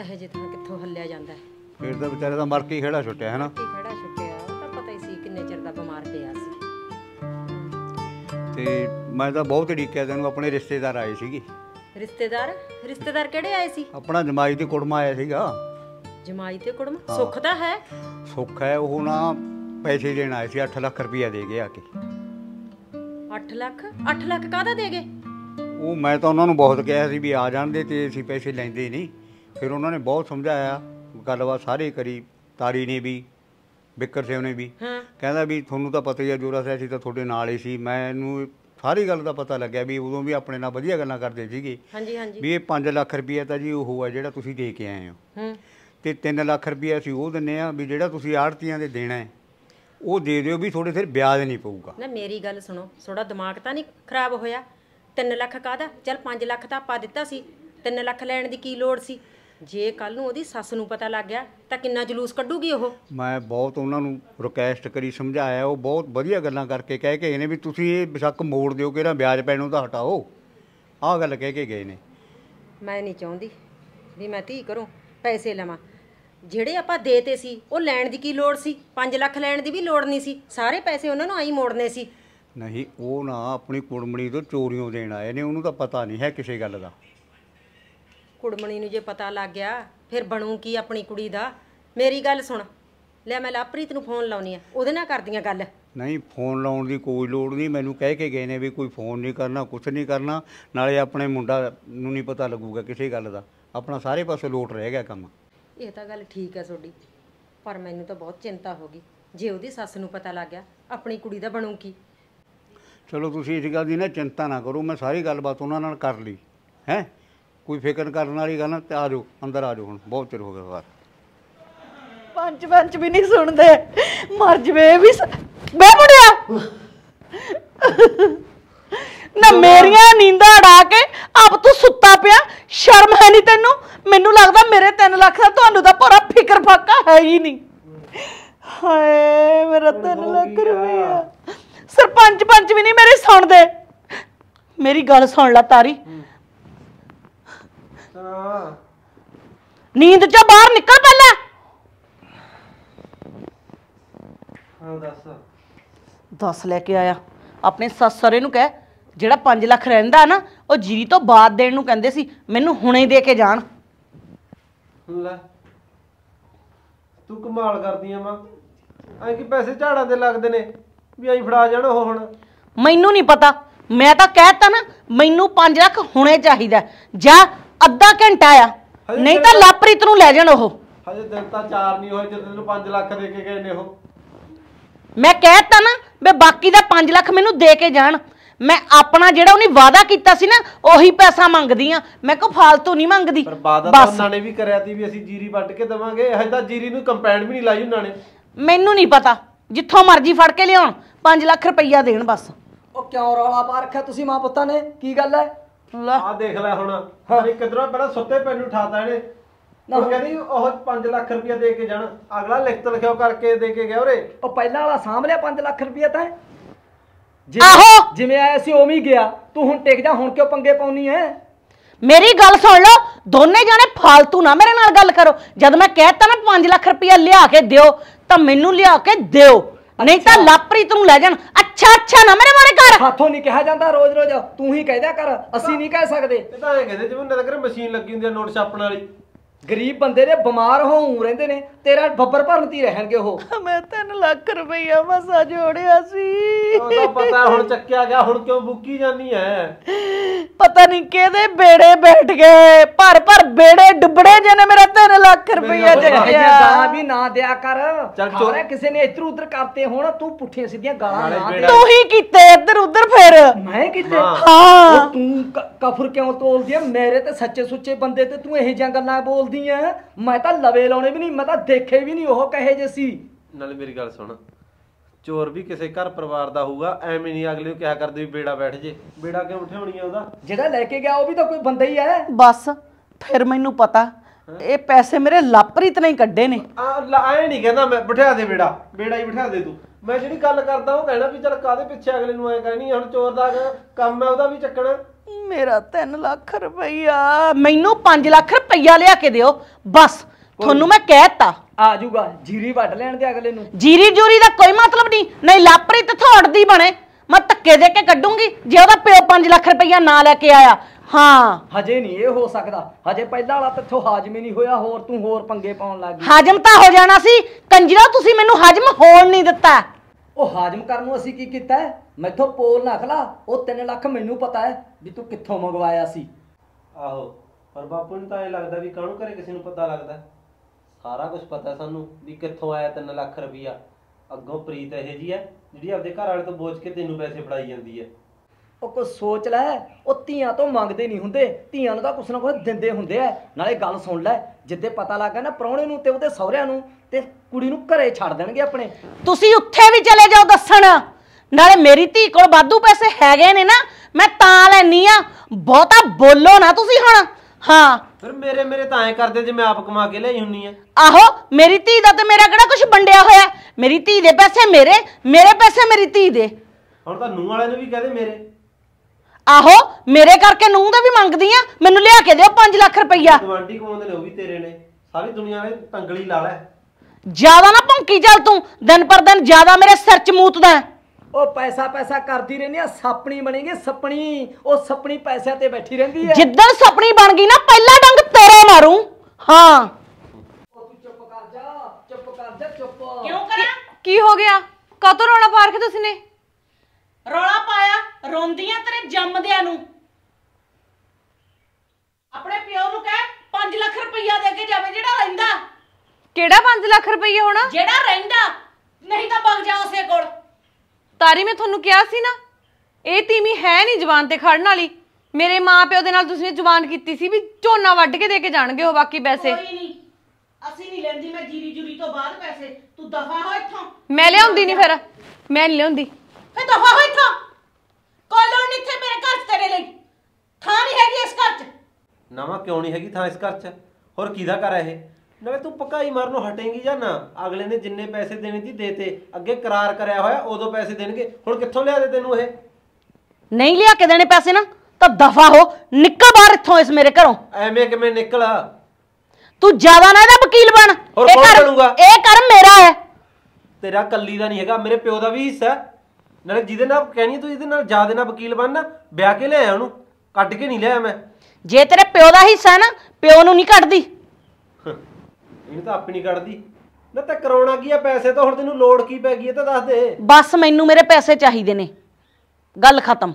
ਇਹ ਜੇ ਤਾਂ ਕਿੱਥੋਂ ਹੱਲਿਆ ਜਾਂਦਾ ਹੈ ਫਿਰ ਤਾਂ ਵਿਚਾਰੇ ਦਾ ਮਰ ਕੇ ਖੜਾ ਛੁੱਟਿਆ ਹੈ ਨਾ ਕੀ ਖੜਾ ਛੁੱਟਿਆ ਤਾਂ ਪਤਾ ਹੀ ਸੀ ਕਿੰਨੇ ਚਿਰ ਦਾ ਬਿਮਾਰ ਪਿਆ ਸੀ ਤੇ ਮੈਂ ਤਾਂ ਬਹੁਤ ਢੀਕਿਆ ਤੈਨੂੰ ਆਪਣੇ ਰਿਸ਼ਤੇਦਾਰ ਆਏ ਸੀਗੇ ਰਿਸ਼ਤੇਦਾਰ ਰਿਸ਼ਤੇਦਾਰ ਕਿਹੜੇ ਆਏ ਸੀ ਆਪਣਾ ਜਮਾਈ ਤੇ ਕੁੜਮਾ ਆਇਆ ਸੀਗਾ ਜਮਾਈ ਤੇ ਕੁੜਮ ਸੁੱਖ ਤਾਂ ਹੈ ਸੁੱਖ ਹੈ ਉਹ ਨਾ ਪੈਸੇ ਦੇਣ ਆਏ ਸੀ 8 ਲੱਖ ਰੁਪਇਆ ਦੇ ਗਏ ਆ ਕੇ 8 ਲੱਖ 8 ਲੱਖ ਕਾਹਦਾ ਦੇ ਗਏ ਉਹ ਮੈਂ ਤਾਂ ਉਹਨਾਂ ਨੂੰ ਬਹੁਤ ਕਿਹਾ ਸੀ ਵੀ ਆ ਜਾਣਦੇ ਤੇ ਅਸੀਂ ਪੈਸੇ ਲੈਂਦੇ ਨਹੀਂ ਫਿਰ ਉਹਨਾਂ ਨੇ ਬਹੁਤ ਸਮਝਾਇਆ ਗੱਲਬਾਤ ਸਾਰੇ ਕਰੀ ਤਾਰੀ ਨੇ ਵੀ ਬਿੱਕਰ ਸਿੰਘ ਨੇ ਵੀ ਕਹਿੰਦਾ ਵੀ ਤੁਹਾਨੂੰ ਤਾਂ ਪਤਾ ਹੀ ਆ ਜੋਰਾ ਸਾਹਿਬ ਸੀ ਤਾਂ ਤੁਹਾਡੇ ਨਾਲ ਹੀ ਸੀ ਮੈਨੂੰ ਸਾਰੀ ਗੱਲ ਦਾ ਪਤਾ ਲੱਗਿਆ ਵੀ ਉਦੋਂ ਵੀ ਆਪਣੇ ਨਾਲ ਵਧੀਆ ਗੱਲਾਂ ਕਰਦੇ ਸੀਗੇ ਹਾਂਜੀ ਹਾਂਜੀ ਵੀ ਇਹ 5 ਲੱਖ ਰੁਪਏ ਤਾਂ ਜੀ ਉਹ ਆ ਜਿਹੜਾ ਤੁਸੀਂ ਦੇ ਕੇ ਆਏ ਹੋ ਤੇ 3 ਲੱਖ ਰੁਪਏ ਅਸੀਂ ਉਹ ਦਿੰਨੇ ਆ ਵੀ ਜਿਹੜਾ ਤੁਸੀਂ ਆੜਤੀਆਂ ਦੇ ਦੇਣਾ ਹੈ ਉਹ ਦੇ ਦਿਓ ਵੀ ਥੋੜੇ ਫਿਰ ਵਿਆਜ ਨਹੀਂ ਪਊਗਾ ਨਾ ਮੇਰੀ ਗੱਲ ਸੁਣੋ ਥੋੜਾ ਦਿਮਾਗ ਤਾਂ ਨਹੀਂ ਖਰਾਬ ਹੋਇਆ 3 ਲੱਖ ਕਾਦਾ ਚਲ 5 ਲੱਖ ਤਾਂ ਆਪਾਂ ਦਿੱਤਾ ਸੀ 3 ਲੱਖ ਲੈਣ ਦੀ ਕੀ ਲੋੜ ਸੀ ਜੇ ਕੱਲ ਨੂੰ ਉਹਦੀ ਸੱਸ ਨੂੰ ਪਤਾ ਲੱਗ ਗਿਆ ਤਾਂ ਕਿੰਨਾ ਜਲੂਸ ਕੱਢੂਗੀ ਉਹ ਮੈਂ ਬਹੁਤ ਉਹਨਾਂ ਨੂੰ ਰਿਕਵੈਸਟ ਕਰੀ ਸਮਝਾਇਆ ਉਹ ਬਹੁਤ ਵਧੀਆ ਗੱਲਾਂ ਕਰਕੇ ਕਹਿ ਕੇ ਇਹਨੇ ਵੀ ਤੁਸੀਂ ਇਹ ਬਿਸ਼ੱਕ ਮੋੜ ਦਿਓ ਕਿ ਨਾ ਵਿਆਜ ਪੈਣੋਂ ਤਾਂ ਹਟਾਓ ਆਹ ਗੱਲ ਕਹਿ ਕੇ ਗਏ ਨੇ ਮੈਂ ਨਹੀਂ ਚਾਹੁੰਦੀ ਵੀ ਮੈਂ ਧੀ ਕਰੂੰ ਪੈਸੇ ਲਵਾਂ ਜਿਹੜੇ ਆਪਾਂ ਦੇਤੇ ਸੀ ਉਹ ਲੈਣ ਦੀ ਕੀ ਲੋੜ ਸੀ 5 ਲੱਖ ਲੈਣ ਦੀ ਵੀ ਲੋੜ ਨਹੀਂ ਸੀ ਸਾਰੇ ਪੈਸੇ ਉਹਨਾਂ ਨੂੰ ਆਈ ਮੋੜਨੇ ਸੀ ਨਹੀਂ ਉਹ ਨਾ ਆਪਣੀ ਕੁੜਮਣੀ ਤੋਂ ਚੋਰੀਆਂ ਦੇਣ ਆਏ ਨੇ ਉਹਨੂੰ ਤਾਂ ਪਤਾ ਨਹੀਂ ਹੈ ਕਿਸੇ ਗੱਲ ਦਾ ਕੁੜਮਣੀ ਨੂੰ ਜੇ ਪਤਾ ਲੱਗ ਗਿਆ ਫਿਰ ਬਣੂ ਕੀ ਆਪਣੀ ਕੁੜੀ ਦਾ ਮੇਰੀ ਗੱਲ ਸੁਣ ਲੈ ਮੈਂ ਲਾਪ੍ਰੀਤ ਨੂੰ ਫੋਨ ਲਾਉਣੀ ਆ ਉਹਦੇ ਨਾਲ ਕਰਦੀਆਂ ਗੱਲ ਨਹੀਂ ਫੋਨ ਲਾਉਣ ਦੀ ਕੋਈ ਲੋੜ ਨਹੀਂ ਮੈਨੂੰ ਕਹਿ ਕੇ ਗਏ ਨੇ ਵੀ ਕੋਈ ਫੋਨ ਨਹੀਂ ਕਰਨਾ ਕੁਝ ਨਹੀਂ ਕਰਨਾ ਨਾਲੇ ਆਪਣੇ ਮੁੰਡਾ ਨੂੰ ਨਹੀਂ ਪਤਾ ਲੱਗੂਗਾ ਕਿਸੇ ਗੱਲ ਦਾ ਆਪਣਾ ਸਾਰੇ ਪਾਸੇ ਲੋਟ ਰਹਿ ਗਿਆ ਕੰਮ ਇਹ ਤਾਂ ਗੱਲ ਠੀਕ ਹੈ ਤੁਹਾਡੀ ਪਰ ਮੈਨੂੰ ਤਾਂ ਬਹੁਤ ਚਿੰਤਾ ਹੋ ਗਈ ਜੇ ਉਹਦੀ ਸੱਸ ਨੂੰ ਪਤਾ ਲੱਗ ਗਿਆ ਆਪਣੀ ਕੁੜੀ ਦਾ ਬਣੂ ਕੀ ਚਲੋ ਤੁਸੀਂ ਇਸ ਗੱਲ ਦੀ ਨਾ ਚਿੰਤਾ ਨਾ ਕਰੋ ਮੈਂ ਸਾਰੀ ਗੱਲਬਾਤ ਉਹਨਾਂ ਨਾਲ ਕਰ ਲਈ ਹੈ ਕੋਈ ਫਿਕਰ ਕਰਨ ਵਾਲੀ ਗੱਲ ਨਾ ਤੇ ਆ ਜਾਓ ਅੰਦਰ ਆ ਜਾਓ ਹੁਣ ਬਹੁਤ ਚਿਰ ਹੋ ਗਿਆ ਬਾਹਰ ਪੰਜ ਪੰਜ ਵੀ ਨਹੀਂ ਸੁਣਦੇ ਮਰ ਜਵੇ ਵੀ ਬੇ ਮੁੜਿਆ ਨਾ ਮੇਰੀਆਂ ਨੀਂਦਾਂ ਉਡਾ ਕੇ ਆਪ ਤੂੰ ਸੁੱਤਾ ਪਿਆ ਸ਼ਰਮ ਹੈ ਨਹੀਂ ਤੈਨੂੰ ਮੈਨੂੰ ਲੱਗਦਾ ਮੇਰੇ 3 ਲੱਖ ਦਾ ਤੁਹਾਨੂੰ ਤਾਂ ਪੂਰਾ ਫਿਕਰ ਫਾਕਾ ਹੈ ਹੀ ਨਹੀਂ ਹਾਏ ਮੇਰਾ 3 ਲੱਖ ਰੁਪਇਆ ਸਰਪੰਚ ਪੰਚ ਵੀ ਨਹੀਂ ਮੇਰੇ ਸੁਣਦੇ ਮੇਰੀ ਗੱਲ ਸੁਣ ਲੈ ਤਾਰੀ ਨੀਂਦ ਚੋਂ ਬਾਹਰ ਨਿਕਲ ਪਹਿਲਾਂ ਹਾਂ ਦੱਸ ਦੱਸ ਲੈ ਕੇ ਆਇਆ ਆਪਣੇ ਸੱਸ ਨੂੰ ਕਹਿ ਜਿਹੜਾ 5 ਲੱਖ ਰਹਿੰਦਾ ਨਾ ਉਹ ਜੀਰੀ ਤੋਂ ਬਾਅਦ ਦੇਣ ਨੂੰ ਕਹਿੰਦੇ ਸੀ ਮੈਨੂੰ ਹੁਣੇ ਦੇ ਕੇ ਜਾਣ ਤੂੰ ਕਮਾਲ ਕਰਦੀ ਆ ਮਾਂ ਐ ਕਿ ਪੈਸੇ ਝਾੜਾਂ ਦੇ ਲੱਗਦੇ ਨੇ ਵੀ ਐਂ ਫੜਾ ਜਾਣ ਉਹ ਹੁਣ ਮੈਨੂੰ ਨਹੀਂ ਪਤਾ ਮੈਂ ਤਾਂ ਕਹਿਤਾ ਨਾ ਮੈਨੂੰ 5 ਲੱਖ ਹੁਣੇ ਚਾਹੀਦਾ ਜਾਂ ਅੱਧਾ ਘੰਟਾ ਆ ਨਹੀਂ ਤਾਂ ਲਾਪਰੀਤ ਨੂੰ ਲੈ ਜਾਣ ਉਹ ਹਜੇ ਦਿਨ ਤਾਂ ਚਾਰ ਨਹੀਂ ਹੋਏ ਜਦੋਂ ਤੈਨੂੰ 5 ਲੱਖ ਦੇ ਕੇ ਗਏ ਨੇ ਉਹ ਮੈਂ ਕਹਿਤਾ ਨਾ ਵੀ ਬਾਕੀ ਦਾ 5 ਲੱਖ ਮੈਨੂੰ ਦੇ ਕੇ ਜਾਣ ਮੈਂ ਆਪਣਾ ਜਿਹੜਾ ਉਹਨੇ ਵਾਅਦਾ ਕੀਤਾ ਸੀ ਨਾ ਉਹੀ ਪੈਸਾ ਮੰਗਦੀ ਆ ਮੈਂ ਕੋ ਫਾਲਤੂ ਨਹੀਂ ਮੰਗਦੀ ਪਰ ਤਾਂ ਉਹਨਾਂ ਨੇ ਵੀ ਕਰਿਆ ਸੀ ਵੀ ਅਸੀਂ ਜੀਰੀ ਵੱਟ ਕੇ ਦਵਾਂਗੇ ਅਜੇ ਤਾਂ ਜੀਰੀ ਨੂੰ ਕੰਪੈਂਡ ਵੀ ਨਹੀਂ ਲਾਈ ਉਹਨਾਂ ਨੇ ਮੈਨੂੰ ਨਹੀਂ ਪਤਾ ਜਿੱਥੋਂ ਮਰਜ਼ੀ ਫੜ ਕੇ ਲਿਆਉਣ 5 ਲੱਖ ਰੁਪਈਆ ਦੇਣ ਬਸ ਉਹ ਕਿਉਂ ਰੌਲਾ ਪਾ ਰੱਖਿਆ ਤੁਸੀਂ ਮਾਂ ਪੁੱਤਾਂ ਨੇ ਕੀ ਗੱਲ ਹੈ ਆ ਦੇਖ ਲੈ ਹੁਣ ਅਰੇ ਕਿਧਰੋਂ ਪਹਿਲਾਂ ਸੁੱਤੇ ਪੈਨ ਨੂੰ ਠਾਤਾ ਇਹਨੇ ਉਹ ਕਹਿੰਦੀ ਉਹ 5 ਲੱਖ ਰੁਪਈਆ ਦੇ ਕੇ ਜਾਣ ਅਗਲਾ ਲਿਖਤ ਲਿਖਿਓ ਕਰਕੇ ਦੇ ਕੇ ਗਿਆ ਓਰੇ ਉਹ ਪਹਿਲਾਂ ਵਾਲਾ ਸਾਹਮਣੇ 5 ਲੱਖ ਰੁਪਈਆ ਤਾਂ ਆਹੋ। ਜਿਵੇਂ ਆਇਆ ਸੀ ਉਵੇਂ ਹੀ ਗਿਆ ਤੂੰ ਹੁਣ ਟਿਕ ਜਾ ਹੁਣ ਕਿਉਂ ਪੰਗੇ ਪਾਉਣੀ ਐ ਮੇਰੀ ਗੱਲ ਸੁਣ ਲਓ ਦੋਨੇ ਜਾਣੇ ਫਾਲਤੂ ਨਾ ਮੇਰੇ ਨਾਲ ਗੱਲ ਕਰੋ ਜਦ ਮੈਂ ਕਹਿਤਾ ਨਾ 5 ਲੱਖ ਰੁਪਇਆ ਲਿਆ ਕੇ ਦਿਓ ਤਾਂ ਮੈਨੂੰ ਲਿਆ ਕੇ ਦਿਓ ਨਹੀਂ ਤਾਂ ਲਾਪਰੀਤ ਨੂੰ ਲੈ ਜਾਣ ਅੱਛਾ ਅੱਛਾ ਨਾ ਮੇਰੇ ਬਾਰੇ ਕਰ ਹੱਥੋਂ ਨਹੀਂ ਕਿਹਾ ਜਾਂਦਾ ਰੋਜ਼ ਰੋਜ਼ ਤੂੰ ਹੀ ਕਹਿ ਦਿਆ ਕਰ ਅਸੀਂ ਨਹੀਂ ਕਹਿ ਸਕਦੇ ਤੇ ਤਾਂ ਇਹ ਕਹਿੰਦੇ ਜਿਵੇਂ ਨਾ ਕਰ ਮਸ਼ੀਨ ਲੱਗੀ ਹੁੰਦੀ ਆ ਨੋਟ ਛਾਪਣ ਵਾਲੀ ਗਰੀਬ ਬੰਦੇ ਨੇ ਬਿਮਾਰ ਹੋਊ ਰਹਿੰਦੇ ਨੇ ਤੇਰਾ ਬੱਬਰ ਭਰਨਤੀ ਰਹਿਣਗੇ ਉਹ ਮੈਂ 3 ਲੱਖ ਰੁਪਈਆ ਵਸਾ ਜੋੜਿਆ ਸੀ ਉਹਦਾ ਪਤਾ ਹੁਣ ਚੱਕਿਆ ਗਿਆ ਹੁਣ ਕਿਉਂ ਬੁੱਕੀ ਜਾਨੀ ਐ ਪਤਾ ਨਹੀਂ ਕਿਹਦੇ ਬੇੜੇ ਬੈਠ ਗਏ ਭਰ ਭਰ ਬੇੜੇ ਡੁੱਬੜੇ ਜਿਹਨੇ ਮੇਰਾ 3 ਲੱਖ ਰੁਪਈਆ ਚੱਕਿਆ ਦਾ ਵੀ ਨਾ ਦਿਆ ਕਰ ਚੋਰੇ ਕਿਸੇ ਨੇ ਇੱਧਰ ਉੱਧਰ ਕਰਤੇ ਹੁਣ ਤੂੰ ਪੁੱਠੀਆਂ ਸਿੱਧੀਆਂ ਗਾਲਾਂ ਨਾ ਤੂੰ ਹੀ ਕੀਤੇ ਇੱਧਰ ਉੱਧਰ ਫਿਰ ਮੈਂ ਕੀਤੇ ਹਾਂ ਤੂੰ ਕਫਰ ਕਿਉਂ ਤੋਲਦੀ ਐ ਮੇਰੇ ਤੇ ਸੱਚੇ ਸੁੱਚੇ ਬੰਦੇ ਤੇ ਤੂੰ ਇਹ ਜਿਹੀਆਂ ਗੱਲਾਂ ਬੋਲ ਬੋਲਦੀ ਐ ਮੈਂ ਤਾਂ ਲਵੇ ਲਾਉਣੇ ਵੀ ਨਹੀਂ ਮੈਂ ਤਾਂ ਦੇਖੇ ਵੀ ਨਹੀਂ ਉਹ ਕਹੇ ਜੇ ਸੀ ਨਾਲ ਮੇਰੀ ਗੱਲ ਸੁਣ ਚੋਰ ਵੀ ਕਿਸੇ ਘਰ ਪਰਿਵਾਰ ਦਾ ਹੋਊਗਾ ਐਵੇਂ ਨਹੀਂ ਅਗਲੇ ਨੂੰ ਕਿਹਾ ਕਰਦੇ ਵੀ ਬੇੜਾ ਬੈਠ ਜੇ ਬੇੜਾ ਕਿਉਂ ਹੋਣੀ ਆ ਉਹਦਾ ਜਿਹੜਾ ਲੈ ਕੇ ਗਿਆ ਉਹ ਵੀ ਤਾਂ ਕੋਈ ਬੰਦਾ ਹੀ ਐ ਬਸ ਫਿਰ ਮੈਨੂੰ ਪਤਾ ਇਹ ਪੈਸੇ ਮੇਰੇ ਲਾਪਰੀਤ ਨਹੀਂ ਕੱਢੇ ਨੇ ਆਏ ਨਹੀਂ ਕਹਿੰਦਾ ਮੈਂ ਬਿਠਾ ਦੇ ਬੇੜਾ ਬੇੜਾ ਹੀ ਬਿਠਾ ਦੇ ਤੂੰ ਮੈਂ ਜਿਹੜੀ ਗੱਲ ਕਰਦਾ ਉਹ ਕਹਿਣਾ ਵੀ ਚਲ ਕਾਦੇ ਪਿੱਛੇ ਅਗਲੇ ਨੂੰ ਐ ਕਹਿਣੀ ਹੁਣ ਚੋਰ ਦਾ ਕੰਮ ਹੈ ਉਹਦਾ ਵੀ ਚੱਕਣਾ ਮੇਰਾ 3 ਲੱਖ ਰੁਪਈਆ ਮੈਨੂੰ 5 ਲੱਖ ਰੁਪਈਆ ਲਿਆ ਕੇ ਦਿਓ ਬਸ ਤੁਹਾਨੂੰ ਮੈਂ ਕਹਿਤਾ ਆ ਜੂਗਾ ਜੀਰੀ ਵੱਢ ਲੈਣ ਦੇ ਅਗਲੇ ਨੂੰ ਜੀਰੀ ਜੂਰੀ ਦਾ ਕੋਈ ਮਤਲਬ ਨਹੀਂ ਨਹੀਂ ਲਾਪਰੀ ਤੇ ਥੋੜਦੀ ਬਣੇ ਮੈਂ ਧੱਕੇ ਦੇ ਕੇ ਕੱਢੂੰਗੀ ਜੇ ਉਹਦਾ ਪਿਓ 5 ਲੱਖ ਰੁਪਈਆ ਨਾ ਲੈ ਕੇ ਆਇਆ ਹਾਂ ਹਜੇ ਨਹੀਂ ਇਹ ਹੋ ਸਕਦਾ ਹਜੇ ਪਹਿਲਾ ਵਾਲਾ ਤੇਥੋਂ ਹਾਜਮੇ ਨਹੀਂ ਹੋਇਆ ਹੋਰ ਤੂੰ ਹੋਰ ਪੰਗੇ ਪਾਉਣ ਲੱਗ ਗਈ ਹਾਜ਼ਮ ਤਾਂ ਹੋ ਜਾਣਾ ਸੀ ਕੰਜਰਾ ਤੁਸੀਂ ਮੈਨੂੰ ਹਾਜ਼ਮ ਹੋਣ ਨਹੀਂ ਦਿੱਤਾ ਉਹ ਹਾਜ਼ਮ ਕਰਨ ਨੂੰ ਅਸੀਂ ਕੀ ਕੀਤਾ ਮੈਥੋਂ ਪੋਲ ਨਾ ਖਲਾ ਉਹ 3 ਲੱਖ ਮੈਨੂੰ ਪਤਾ ਹੈ ਵੀ ਤੂੰ ਕਿੱਥੋਂ ਮੰਗਵਾਇਆ ਸੀ ਆਹੋ ਪਰ ਬਾਪੂ ਨੂੰ ਤਾਂ ਇਹ ਲੱਗਦਾ ਵੀ ਕਾਹਨੂੰ ਕਰੇ ਕਿਸੇ ਨੂੰ ਪਤਾ ਲੱਗਦਾ ਸਾਰਾ ਕੁਝ ਪਤਾ ਸਾਨੂੰ ਵੀ ਕਿੱਥੋਂ ਆਇਆ 3 ਲੱਖ ਰੁਪਈਆ ਅੱਗੋਂ ਪ੍ਰੀਤ ਇਹ ਜੀ ਹੈ ਜਿਹੜੀ ਆਪਦੇ ਘਰ ਵਾਲੇ ਤੋਂ ਬੋਝ ਕੇ ਤੈਨੂੰ ਪੈਸੇ ਫੜਾਈ ਜਾਂਦੀ ਹੈ ਉਹ ਕੋ ਸੋਚ ਲੈ ਉਹ ਧੀਆਂ ਤੋਂ ਮੰਗਦੇ ਨਹੀਂ ਹੁੰਦੇ ਧੀਆਂ ਨੂੰ ਤਾਂ ਕੁਛ ਨਾ ਕੁਛ ਦਿੰਦੇ ਹੁੰਦੇ ਆ ਨਾਲੇ ਗੱਲ ਸੁਣ ਲੈ ਜਿੱਦੇ ਪਤਾ ਲੱਗਾ ਨਾ ਪ੍ਰਾਹੁਣੇ ਨੂੰ ਤੇ ਉਹਦੇ ਸਹੁਰਿਆਂ ਨੂੰ ਤੇ ਕੁੜੀ ਨੂੰ ਘਰੇ ਛੱਡ ਦੇਣਗੇ ਆਪਣੇ ਤੁਸੀਂ ਉੱਥੇ ਵੀ ਚਲੇ ਜਾਓ ਦੱਸਣ ਨਾਲੇ ਮੇਰੀ ਧੀ ਕੋਲ ਬਾਧੂ ਪੈਸੇ ਹੈਗੇ ਨੇ ਨਾ ਮੈਂ ਤਾਂ ਲੈਣੀ ਆ ਬਹੁਤਾ ਬੋਲੋ ਨਾ ਤੁਸੀਂ ਹੁਣ ਹਾਂ ਫਿਰ ਮੇਰੇ ਮੇਰੇ ਤਾਂ ਐ ਕਰਦੇ ਜੇ ਮੈਂ ਆਪ ਕਮਾ ਕੇ ਲਿਆਈ ਹੁੰਨੀ ਆ ਆਹੋ ਮੇਰੀ ਧੀ ਦਾ ਤੇ ਮੇਰਾ ਕਿਹੜਾ ਕੁਝ ਵੰਡਿਆ ਹੋਇਆ ਮੇਰੀ ਧੀ ਦੇ ਪੈਸੇ ਮੇਰੇ ਮੇਰੇ ਪੈਸੇ ਮੇਰੀ ਧੀ ਦੇ ਹੁਣ ਤਾਂ ਨੂੰ ਵਾਲੇ ਨੂੰ ਵੀ ਕਹਦੇ ਮੇਰੇ ਆਹੋ ਮੇਰੇ ਕਰਕੇ ਨੂੰ ਦਾ ਵੀ ਮੰਗਦੀ ਆ ਮੈਨੂੰ ਲਿਆ ਕੇ ਦਿਓ 5 ਲੱਖ ਰੁਪਈਆ ਗਵਾਂਢੀ ਕਮਾਉਂਦੇ ਨੇ ਉਹ ਵੀ ਤੇਰੇ ਨੇ ਸਾਰੀ ਦੁਨੀਆ ਨੇ ਤੰਗਲੀ ਲਾ ਲੈ ਜਿਆਦਾ ਨਾ ਭੌਂਕੀ ਚੱਲ ਤੂੰ ਦਿਨ ਪਰ ਦਿਨ ਜਿਆਦਾ ਮੇਰੇ ਸਿਰ ਚ ਮੂਤਦਾ ਉਹ ਪੈਸਾ ਪੈਸਾ ਕਰਦੀ ਰਹਿੰਦੀ ਆ ਸਪਣੀ ਬਣੇਗੀ ਸੱਪਣੀ ਉਹ ਸੱਪਣੀ ਪੈਸਿਆਂ ਤੇ ਬੈਠੀ ਰਹਿੰਦੀ ਆ ਜਿੱਦਣ ਸਪਣੀ ਬਣ ਗਈ ਨਾ ਪਹਿਲਾ ਡੰਗ ਤੇਰਾ ਮਾਰੂ ਹਾਂ ਤੂੰ ਚੁੱਪ ਕਰ ਜਾ ਚੁੱਪ ਕਰ ਜਾ ਚੁੱਪ ਕਿਉਂ ਕਰਾਂ ਕੀ ਹੋ ਗਿਆ ਕਦੋਂ ਰੋਣਾ ਪਾਰ ਕੇ ਤੁਸੀਂ ਨੇ ਰੋਲਾ ਪਾਇਆ ਰੋਂਦੀਆਂ ਤੇਰੇ ਜੰਮਦਿਆਂ ਨੂੰ ਆਪਣੇ ਪਿਓ ਨੂੰ ਕਹਿ 5 ਲੱਖ ਰੁਪਈਆ ਦੇ ਕੇ ਜਾਵੇ ਜਿਹੜਾ ਲੈਂਦਾ ਕਿਹੜਾ 5 ਲੱਖ ਰੁਪਈਆ ਹੋਣਾ ਜਿਹੜਾ ਰਹਿੰਦਾ ਨਹੀਂ ਤਾਂ ਭਗ ਜਾ ਉਸੇ ਕੋਲ ਤਾਰੀ ਮੈਂ ਤੁਹਾਨੂੰ ਕਿਹਾ ਸੀ ਨਾ ਇਹ ਤੀਮੀ ਹੈ ਨਹੀਂ ਜਵਾਨ ਤੇ ਖੜਨ ਵਾਲੀ ਮੇਰੇ ਮਾਪਿਓ ਦੇ ਨਾਲ ਤੁਸੀਂ ਜਵਾਨ ਕੀਤੀ ਸੀ ਵੀ ਝੋਨਾ ਵੱਢ ਕੇ ਦੇ ਕੇ ਜਾਣਗੇ ਉਹ ਬਾਕੀ ਪੈਸੇ ਕੋਈ ਨਹੀਂ ਅਸੀਂ ਨਹੀਂ ਲੈਂਦੀ ਮੈਂ ਜੀਰੀ ਜੁਰੀ ਤੋਂ ਬਾਅਦ ਪੈਸੇ ਤੂੰ ਦਫਾ ਹੋ ਇੱਥੋਂ ਮੈਂ ਲਿਆਉਂਦੀ ਨਹੀਂ ਫਿਰ ਮੈਂ ਨਹੀਂ ਲਿਆਉਂਦੀ ਫੇ ਦਫਾ ਹੋ ਇੱਥੋਂ ਕੋਈ ਲੋੜ ਨਹੀਂ ਇੱਥੇ ਮੇਰੇ ਘਰ 'ਚ ਤੇਰੇ ਲਈ ਥਾਂ ਨਹੀਂ ਹੈਗੀ ਇਸ ਘਰ 'ਚ ਨਵਾਂ ਕਿਉਂ ਨਹੀਂ ਹੈਗੀ ਥਾਂ ਇਸ ਘਰ 'ਚ ਹੋਰ ਕੀ ਦਾ ਹੈ ਇਹ ਨਵੇਂ ਤੂੰ ਪਕਾਈ ਮਰਨੋਂ ਹਟੇਂਗੀ ਜਾਂ ਨਾ ਅਗਲੇ ਨੇ ਜਿੰਨੇ ਪੈਸੇ ਦੇਣੇ ਸੀ ਦੇਤੇ ਅੱਗੇ ਕਰਾਰ ਕਰਿਆ ਹੋਇਆ ਉਦੋਂ ਪੈਸੇ ਦੇਣਗੇ ਹੁਣ ਕਿੱਥੋਂ ਲਿਆ ਦੇ ਤੈਨੂੰ ਇਹ ਨਹੀਂ ਲਿਆ ਕੇ ਦੇਣੇ ਪੈਸੇ ਨਾ ਤਾਂ ਦਫਾ ਹੋ ਨਿਕਲ ਬਾਹਰ ਇੱਥੋਂ ਇਸ ਮੇਰੇ ਘਰੋਂ ਐਵੇਂ ਕਿਵੇਂ ਨਿਕਲ ਤੂੰ ਜ਼ਿਆਦਾ ਨਾ ਇਹਦਾ ਵਕੀਲ ਬਣ ਇਹ ਕਰ ਇਹ ਕਰ ਮੇਰਾ ਹੈ ਤੇਰਾ ਕੱਲੀ ਦਾ ਨਹੀਂ ਹੈਗਾ ਮੇਰੇ ਪਿਓ ਦਾ ਵੀ ਹਿੱਸਾ ਨਾਲ ਜਿਹਦੇ ਨਾਲ ਕਹਿਣੀ ਤੂੰ ਇਹਦੇ ਨਾਲ ਜ਼ਿਆਦਾ ਨਾ ਵਕੀਲ ਬਣ ਨਾ ਵਿਆਹ ਕੇ ਲਿਆਇਆ ਉਹਨੂੰ ਕੱਢ ਕੇ ਨਹੀਂ ਲਿਆ ਮੈਂ ਜੇ ਤੇਰੇ ਪਿਓ ਦਾ ਹਿੱਸਾ ਹੈ ਨਾ ਪਿਓ ਨੂੰ ਨਹੀਂ ਕੱਢਦੀ ਇਹ ਤਾਂ ਆਪਣੀ ਕੱਢਦੀ ਨਾ ਤਾਂ ਕਰਾਉਣਾ ਕੀ ਆ ਪੈਸੇ ਤਾਂ ਹੁਣ ਤੈਨੂੰ ਲੋੜ ਕੀ ਪੈ ਗਈ ਇਹ ਤਾਂ ਦੱਸ ਦੇ ਬਸ ਮੈਨੂੰ ਮੇਰੇ ਪੈਸੇ ਚਾਹੀਦੇ ਨੇ ਗੱਲ ਖਤਮ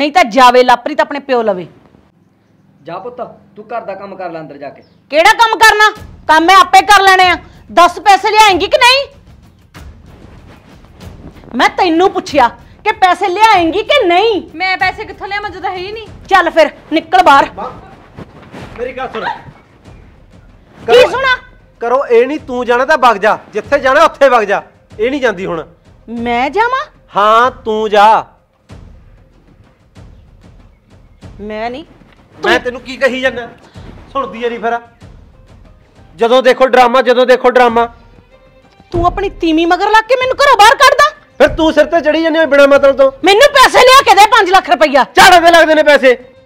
ਨਹੀਂ ਤਾਂ ਜਾਵੇ ਲਾਪਰੀ ਤਾਂ ਆਪਣੇ ਪਿਓ ਲਵੇ ਜਾ ਪੁੱਤ ਤੂੰ ਘਰ ਦਾ ਕੰਮ ਕਰ ਲੈ ਅੰਦਰ ਜਾ ਕੇ ਕਿਹੜਾ ਕੰਮ ਕਰਨਾ ਕੰਮ ਮੈਂ ਆਪੇ ਕਰ ਲੈਣੇ ਆ 10 ਪੈਸੇ ਲਿਆਏਂਗੀ ਕਿ ਨਹੀਂ ਮੈਂ ਤੈਨੂੰ ਪੁੱਛਿਆ ਕਿ ਪੈਸੇ ਲਿਆਏਂਗੀ ਕਿ ਨਹੀਂ ਮੈਂ ਪੈਸੇ ਕਿੱਥੋਂ ਲਿਆ ਮਜਦਾ ਹੈ ਹੀ ਨਹੀਂ ਚੱਲ ਫਿਰ ਨਿਕਲ ਬਾਹਰ ਮੇਰੀ ਗੱਲ ਸੁਣ ਕੀ ਸੁਣਾ ਕਰੋ ਇਹ ਨਹੀਂ ਤੂੰ ਜਾਣਾ ਤਾਂ ਵਗ ਜਾ ਜਿੱਥੇ ਜਾਣਾ ਉੱਥੇ ਵਗ ਜਾ ਇਹ ਨਹੀਂ ਜਾਂਦੀ ਹੁਣ ਮੈਂ ਜਾਵਾਂ ਹਾਂ ਤੂੰ ਜਾ ਮੈਂ ਨਹੀਂ ਮੈਂ ਤੈਨੂੰ ਕੀ ਕਹੀ ਜਾਂਦਾ ਸੁਣਦੀ ਐ ਨਹੀਂ ਫਿਰ ਜਦੋਂ ਦੇਖੋ ਡਰਾਮਾ ਜਦੋਂ ਦੇਖੋ ਡਰਾਮਾ ਤੂੰ ਆਪਣੀ ਤੀਮੀ ਮਗਰ ਲੱਗ ਕੇ ਮੈਨੂੰ ਘਰੋਂ ਬਾਹਰ ਕੱਢਦਾ ਫਿਰ ਤੂੰ ਸਿਰ ਤੇ ਚੜੀ ਜਾਂਦੀ ਹੋਈ ਬਿਨਾ ਮਤਲਬ ਤੋਂ ਮੈਨੂੰ ਪੈਸੇ ਲਿਆ ਕੇ ਦੇ 5 ਲੱਖ ਰੁਪਈਆ ਝਾੜੇ ਦੇ ਲੱਗਦੇ ਨੇ ਪੈਸੇ